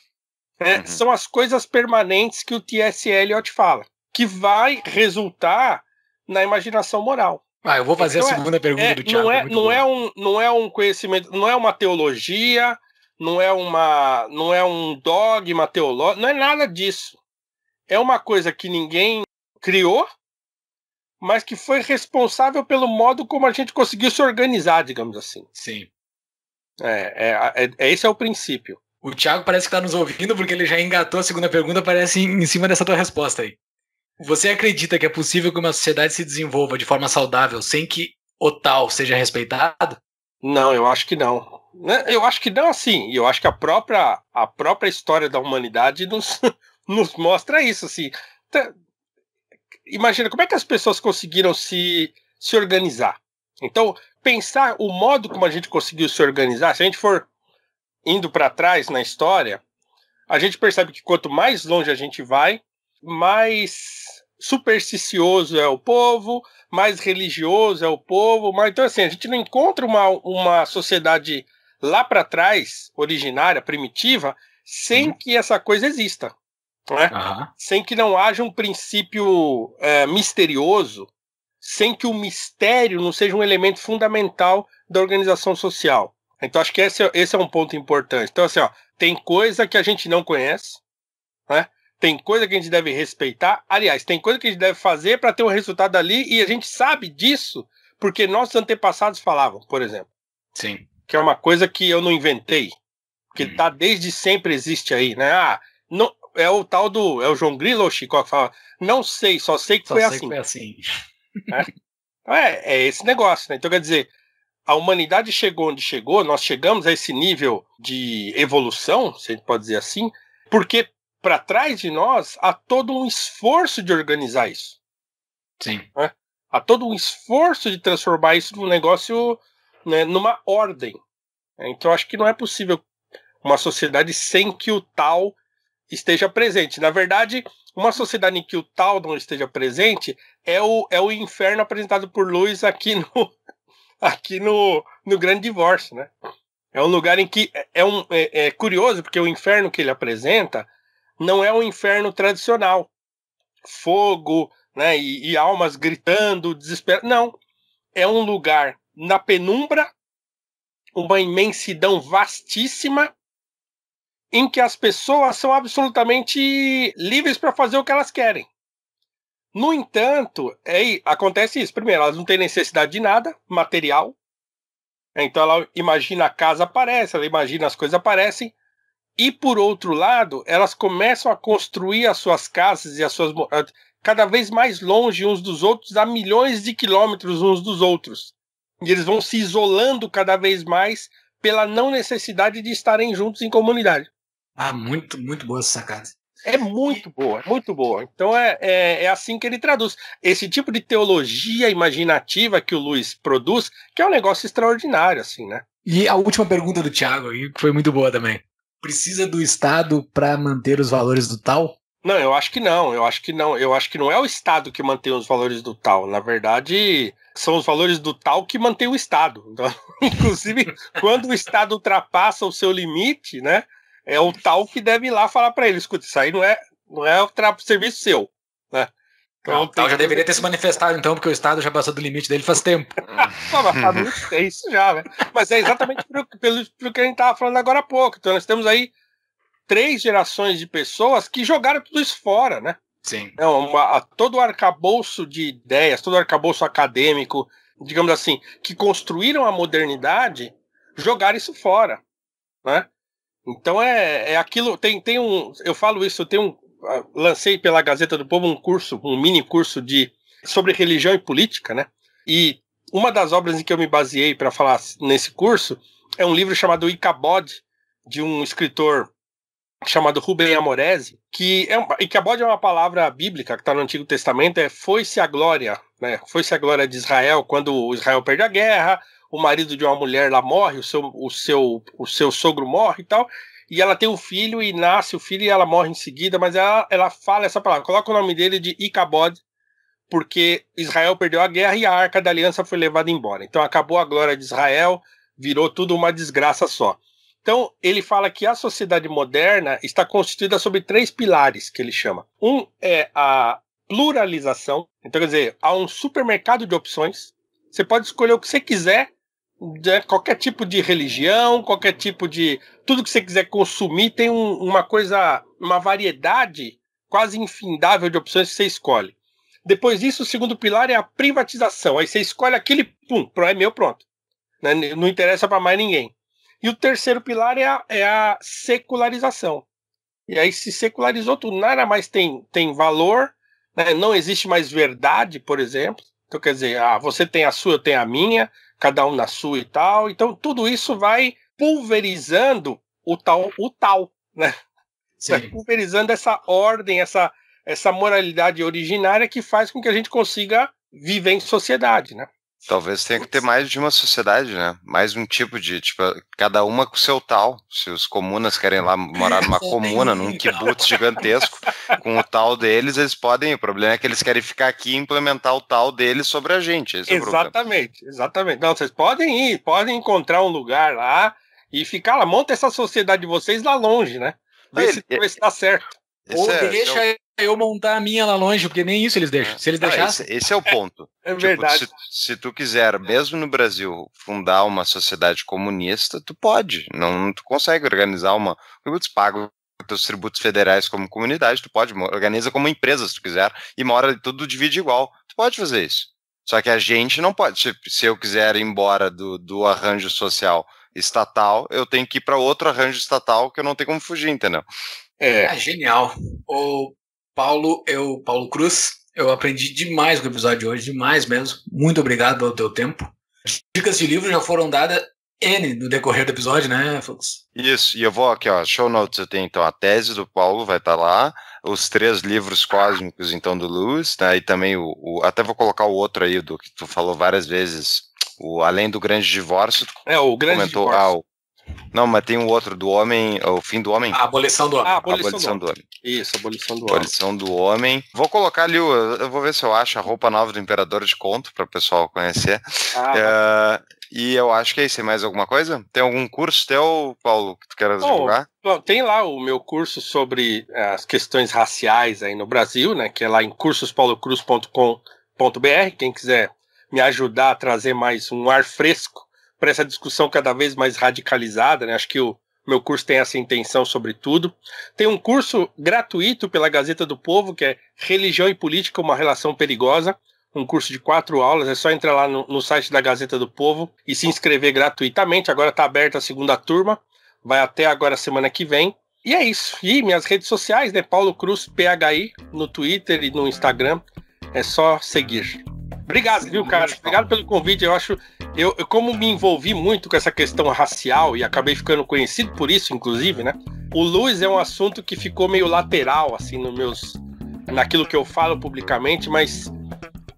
Né? Uhum. São as coisas permanentes que o T.S. Eliot fala, que vai resultar na imaginação moral. Ah, eu vou fazer então a é, segunda é, pergunta é, do Tiago. Não, é, é não, é um, não é um conhecimento, não é uma teologia, não é, uma, não é um dogma teológico, não é nada disso. É uma coisa que ninguém criou, mas que foi responsável pelo modo como a gente conseguiu se organizar, digamos assim. Sim. É, é, é, é esse é o princípio. O Thiago parece que está nos ouvindo porque ele já engatou a segunda pergunta, parece em, em cima dessa tua resposta aí. Você acredita que é possível que uma sociedade se desenvolva de forma saudável sem que o tal seja respeitado? Não, eu acho que não. Né, eu acho que não assim. Eu acho que a própria, a própria história da humanidade nos, nos mostra isso. Assim imagina como é que as pessoas conseguiram se, se organizar. Então, pensar o modo como a gente conseguiu se organizar, se a gente for indo para trás na história, a gente percebe que quanto mais longe a gente vai, mais supersticioso é o povo, mais religioso é o povo, mas então assim, a gente não encontra uma, uma sociedade lá para trás, originária, primitiva, sem uhum. que essa coisa exista né? Uhum. Sem que não haja um princípio é, misterioso, sem que o mistério não seja um elemento fundamental da organização social. Então acho que esse, é, esse é um ponto importante. Então assim, ó, tem coisa que a gente não conhece, né? Tem coisa que a gente deve respeitar. Aliás, tem coisa que a gente deve fazer para ter um resultado ali e a gente sabe disso porque nossos antepassados falavam, por exemplo. Sim. Que é uma coisa que eu não inventei, que hum. tá desde sempre existe aí, né? Ah, não, é o tal do. É o João Grilo ou Chico que fala. Não sei, só sei que só foi sei assim. Que foi assim. É. Então, é, é esse negócio, né? Então, quer dizer, a humanidade chegou onde chegou, nós chegamos a esse nível de evolução, se a gente pode dizer assim, porque para trás de nós há todo um esforço de organizar isso. Sim. Né? Há todo um esforço de transformar isso num negócio, né, numa ordem. Então, acho que não é possível uma sociedade sem que o tal esteja presente. Na verdade, uma sociedade em que o tal não esteja presente é o, é o inferno apresentado por Luiz aqui no aqui no, no Grande Divórcio, né? É um lugar em que é, é, um, é, é curioso porque o inferno que ele apresenta não é um inferno tradicional, fogo, né? E, e almas gritando, desespero. Não, é um lugar na penumbra, uma imensidão vastíssima em que as pessoas são absolutamente livres para fazer o que elas querem. No entanto, é, acontece isso. Primeiro, elas não têm necessidade de nada material. É, então ela imagina a casa aparece, ela imagina as coisas aparecem. E por outro lado, elas começam a construir as suas casas e as suas eh, cada vez mais longe uns dos outros, a milhões de quilômetros uns dos outros. E eles vão se isolando cada vez mais pela não necessidade de estarem juntos em comunidade. Ah, muito, muito boa essa sacada. É muito boa, é muito boa. Então é, é, é, assim que ele traduz. Esse tipo de teologia imaginativa que o Luiz produz, que é um negócio extraordinário, assim, né? E a última pergunta do Tiago aí foi muito boa também. Precisa do Estado para manter os valores do tal? Não, eu acho que não. Eu acho que não. Eu acho que não é o Estado que mantém os valores do tal. Na verdade, são os valores do tal que mantém o Estado. Então, inclusive, quando o Estado ultrapassa o seu limite, né? é o tal que deve ir lá falar para ele, escuta, isso aí não é, não é o serviço seu, né? Então, ah, o tal já que... deveria ter se manifestado, então, porque o Estado já passou do limite dele faz tempo. Ah, é isso já, né? Mas é exatamente pelo, pelo, pelo que a gente estava falando agora há pouco. Então, nós temos aí três gerações de pessoas que jogaram tudo isso fora, né? Sim. Então uma, a, todo o arcabouço de ideias, todo o arcabouço acadêmico, digamos assim, que construíram a modernidade, jogaram isso fora. Né? Então é, é aquilo. Tem, tem um. Eu falo isso, tem um. Ah, lancei pela Gazeta do Povo um curso, um mini curso de sobre religião e política, né? E uma das obras em que eu me baseei para falar nesse curso é um livro chamado Icabod, de um escritor chamado Rubem Amorese, que é Icabod é uma palavra bíblica que está no Antigo Testamento, é foi-se a glória, né? Foi-se a glória de Israel quando Israel perde a guerra, o marido de uma mulher lá morre, o seu, o seu, o seu sogro morre e tal. E ela tem um filho e nasce o filho e ela morre em seguida, mas ela, ela fala essa palavra, coloca o nome dele de Icabod, porque Israel perdeu a guerra e a arca da aliança foi levada embora. Então acabou a glória de Israel, virou tudo uma desgraça só. Então, ele fala que a sociedade moderna está constituída sobre três pilares, que ele chama. Um é a pluralização. Então, quer dizer, há um supermercado de opções. Você pode escolher o que você quiser é, qualquer tipo de religião, qualquer tipo de. Tudo que você quiser consumir tem um, uma coisa, uma variedade quase infindável de opções que você escolhe. Depois disso, o segundo pilar é a privatização. Aí você escolhe aquele, pum, é meu, pronto. Né, não interessa para mais ninguém. E o terceiro pilar é a, é a, secularização. E aí se secularizou tudo, nada mais tem, tem valor, né? não existe mais verdade, por exemplo. Então, quer dizer, ah, você tem a sua, eu tenho a minha, cada um na sua e tal. Então tudo isso vai pulverizando o tal, o tal, né? Sim. Vai pulverizando essa ordem, essa essa moralidade originária que faz com que a gente consiga viver em sociedade, né? Talvez tenha que ter mais de uma sociedade, né? Mais um tipo de, tipo, cada uma com seu tal. Se os comunas querem lá morar numa comuna, num kibutz gigantesco, com o tal deles, eles podem. O problema é que eles querem ficar aqui e implementar o tal deles sobre a gente. Esse é exatamente, é exatamente. Não, vocês podem ir, podem encontrar um lugar lá e ficar lá. Monta essa sociedade de vocês lá longe, né? Ver se está certo. É esse Ou é, deixa é o... eu montar a minha lá longe, porque nem isso eles deixam. É. Se eles deixassem. esse, esse, é o é, ponto. é tipo, verdade. Se, se, tu quiser, mesmo no Brasil, fundar uma sociedade comunista, tu pode. Não, tu consegue organizar uma. Tributos pagos, teus tributos federais como comunidade, tu pode. Organiza como empresa, se tu quiser, e mora e tudo divide igual. Tu pode fazer isso. Só que a gente não pode. Se, se eu quiser ir embora do, do arranjo social estatal, eu tenho que ir para outro arranjo estatal que eu não tenho como fugir, entendeu? É. Ah, genial. O Paulo, eu, Paulo Cruz, eu aprendi demais com o episódio de hoje, demais mesmo. Muito obrigado pelo teu tempo. Dicas de livro já foram dadas N no decorrer do episódio, né, Fábio? Isso, e eu vou aqui, ó, show notes, tem então a tese do Paulo, vai estar tá lá, os três livros cósmicos, então, do Lewis, né, e também o, o, até vou colocar o outro aí, do que tu falou várias vezes, o Além do Grande Divórcio. É, o Grande comentou, ah, Divórcio. Ah, o, não, mas tem um outro do homem, o fim do homem. A abolição do homem. Ah, abolição, abolição do, do, homem. Isso, abolição do abolição homem. Abolição do homem. Vou colocar ali, o, eu vou ver se eu acho a roupa nova do Imperador de Conto para o pessoal conhecer. Ah, tá. é, e eu acho que é isso. mais alguma coisa? Tem algum curso teu, Paulo, que tu queira oh, divulgar? Tem lá o meu curso sobre é, as questões raciais aí no Brasil, né? Que é lá em cursospaulocruz.com.br. Quem quiser me ajudar a trazer mais um ar fresco para essa discussão cada vez mais radicalizada, né? Acho que o meu curso tem essa intenção, sobretudo. Tem um curso gratuito pela Gazeta do Povo, que é Religião e Política, uma relação perigosa. Um curso de quatro aulas, é só entrar lá no, no site da Gazeta do Povo e se inscrever gratuitamente. Agora está aberta a segunda turma, vai até agora semana que vem. E é isso. E minhas redes sociais, né? Paulo Cruz PHI no Twitter e no Instagram. É só seguir. Obrigado, viu, cara? Obrigado pelo convite. Eu acho, eu, eu, como me envolvi muito com essa questão racial e acabei ficando conhecido por isso, inclusive, né? O Luz é um assunto que ficou meio lateral, assim, no meus, naquilo que eu falo publicamente, mas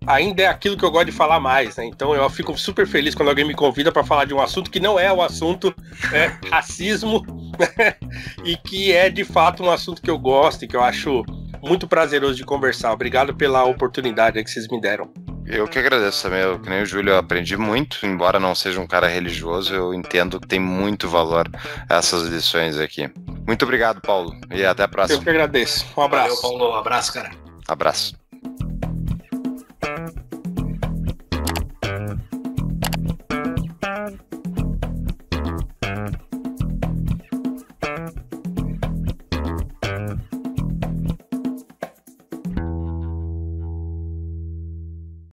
ainda é aquilo que eu gosto de falar mais, né? Então eu fico super feliz quando alguém me convida para falar de um assunto que não é o assunto é, racismo e que é de fato um assunto que eu gosto e que eu acho muito prazeroso de conversar. Obrigado pela oportunidade que vocês me deram. Eu que agradeço também. Eu, que nem o Júlio, aprendi muito, embora não seja um cara religioso, eu entendo que tem muito valor essas lições aqui. Muito obrigado, Paulo, e até a próxima. Eu que agradeço. Um abraço. Valeu, Paulo. Um abraço, cara. Abraço.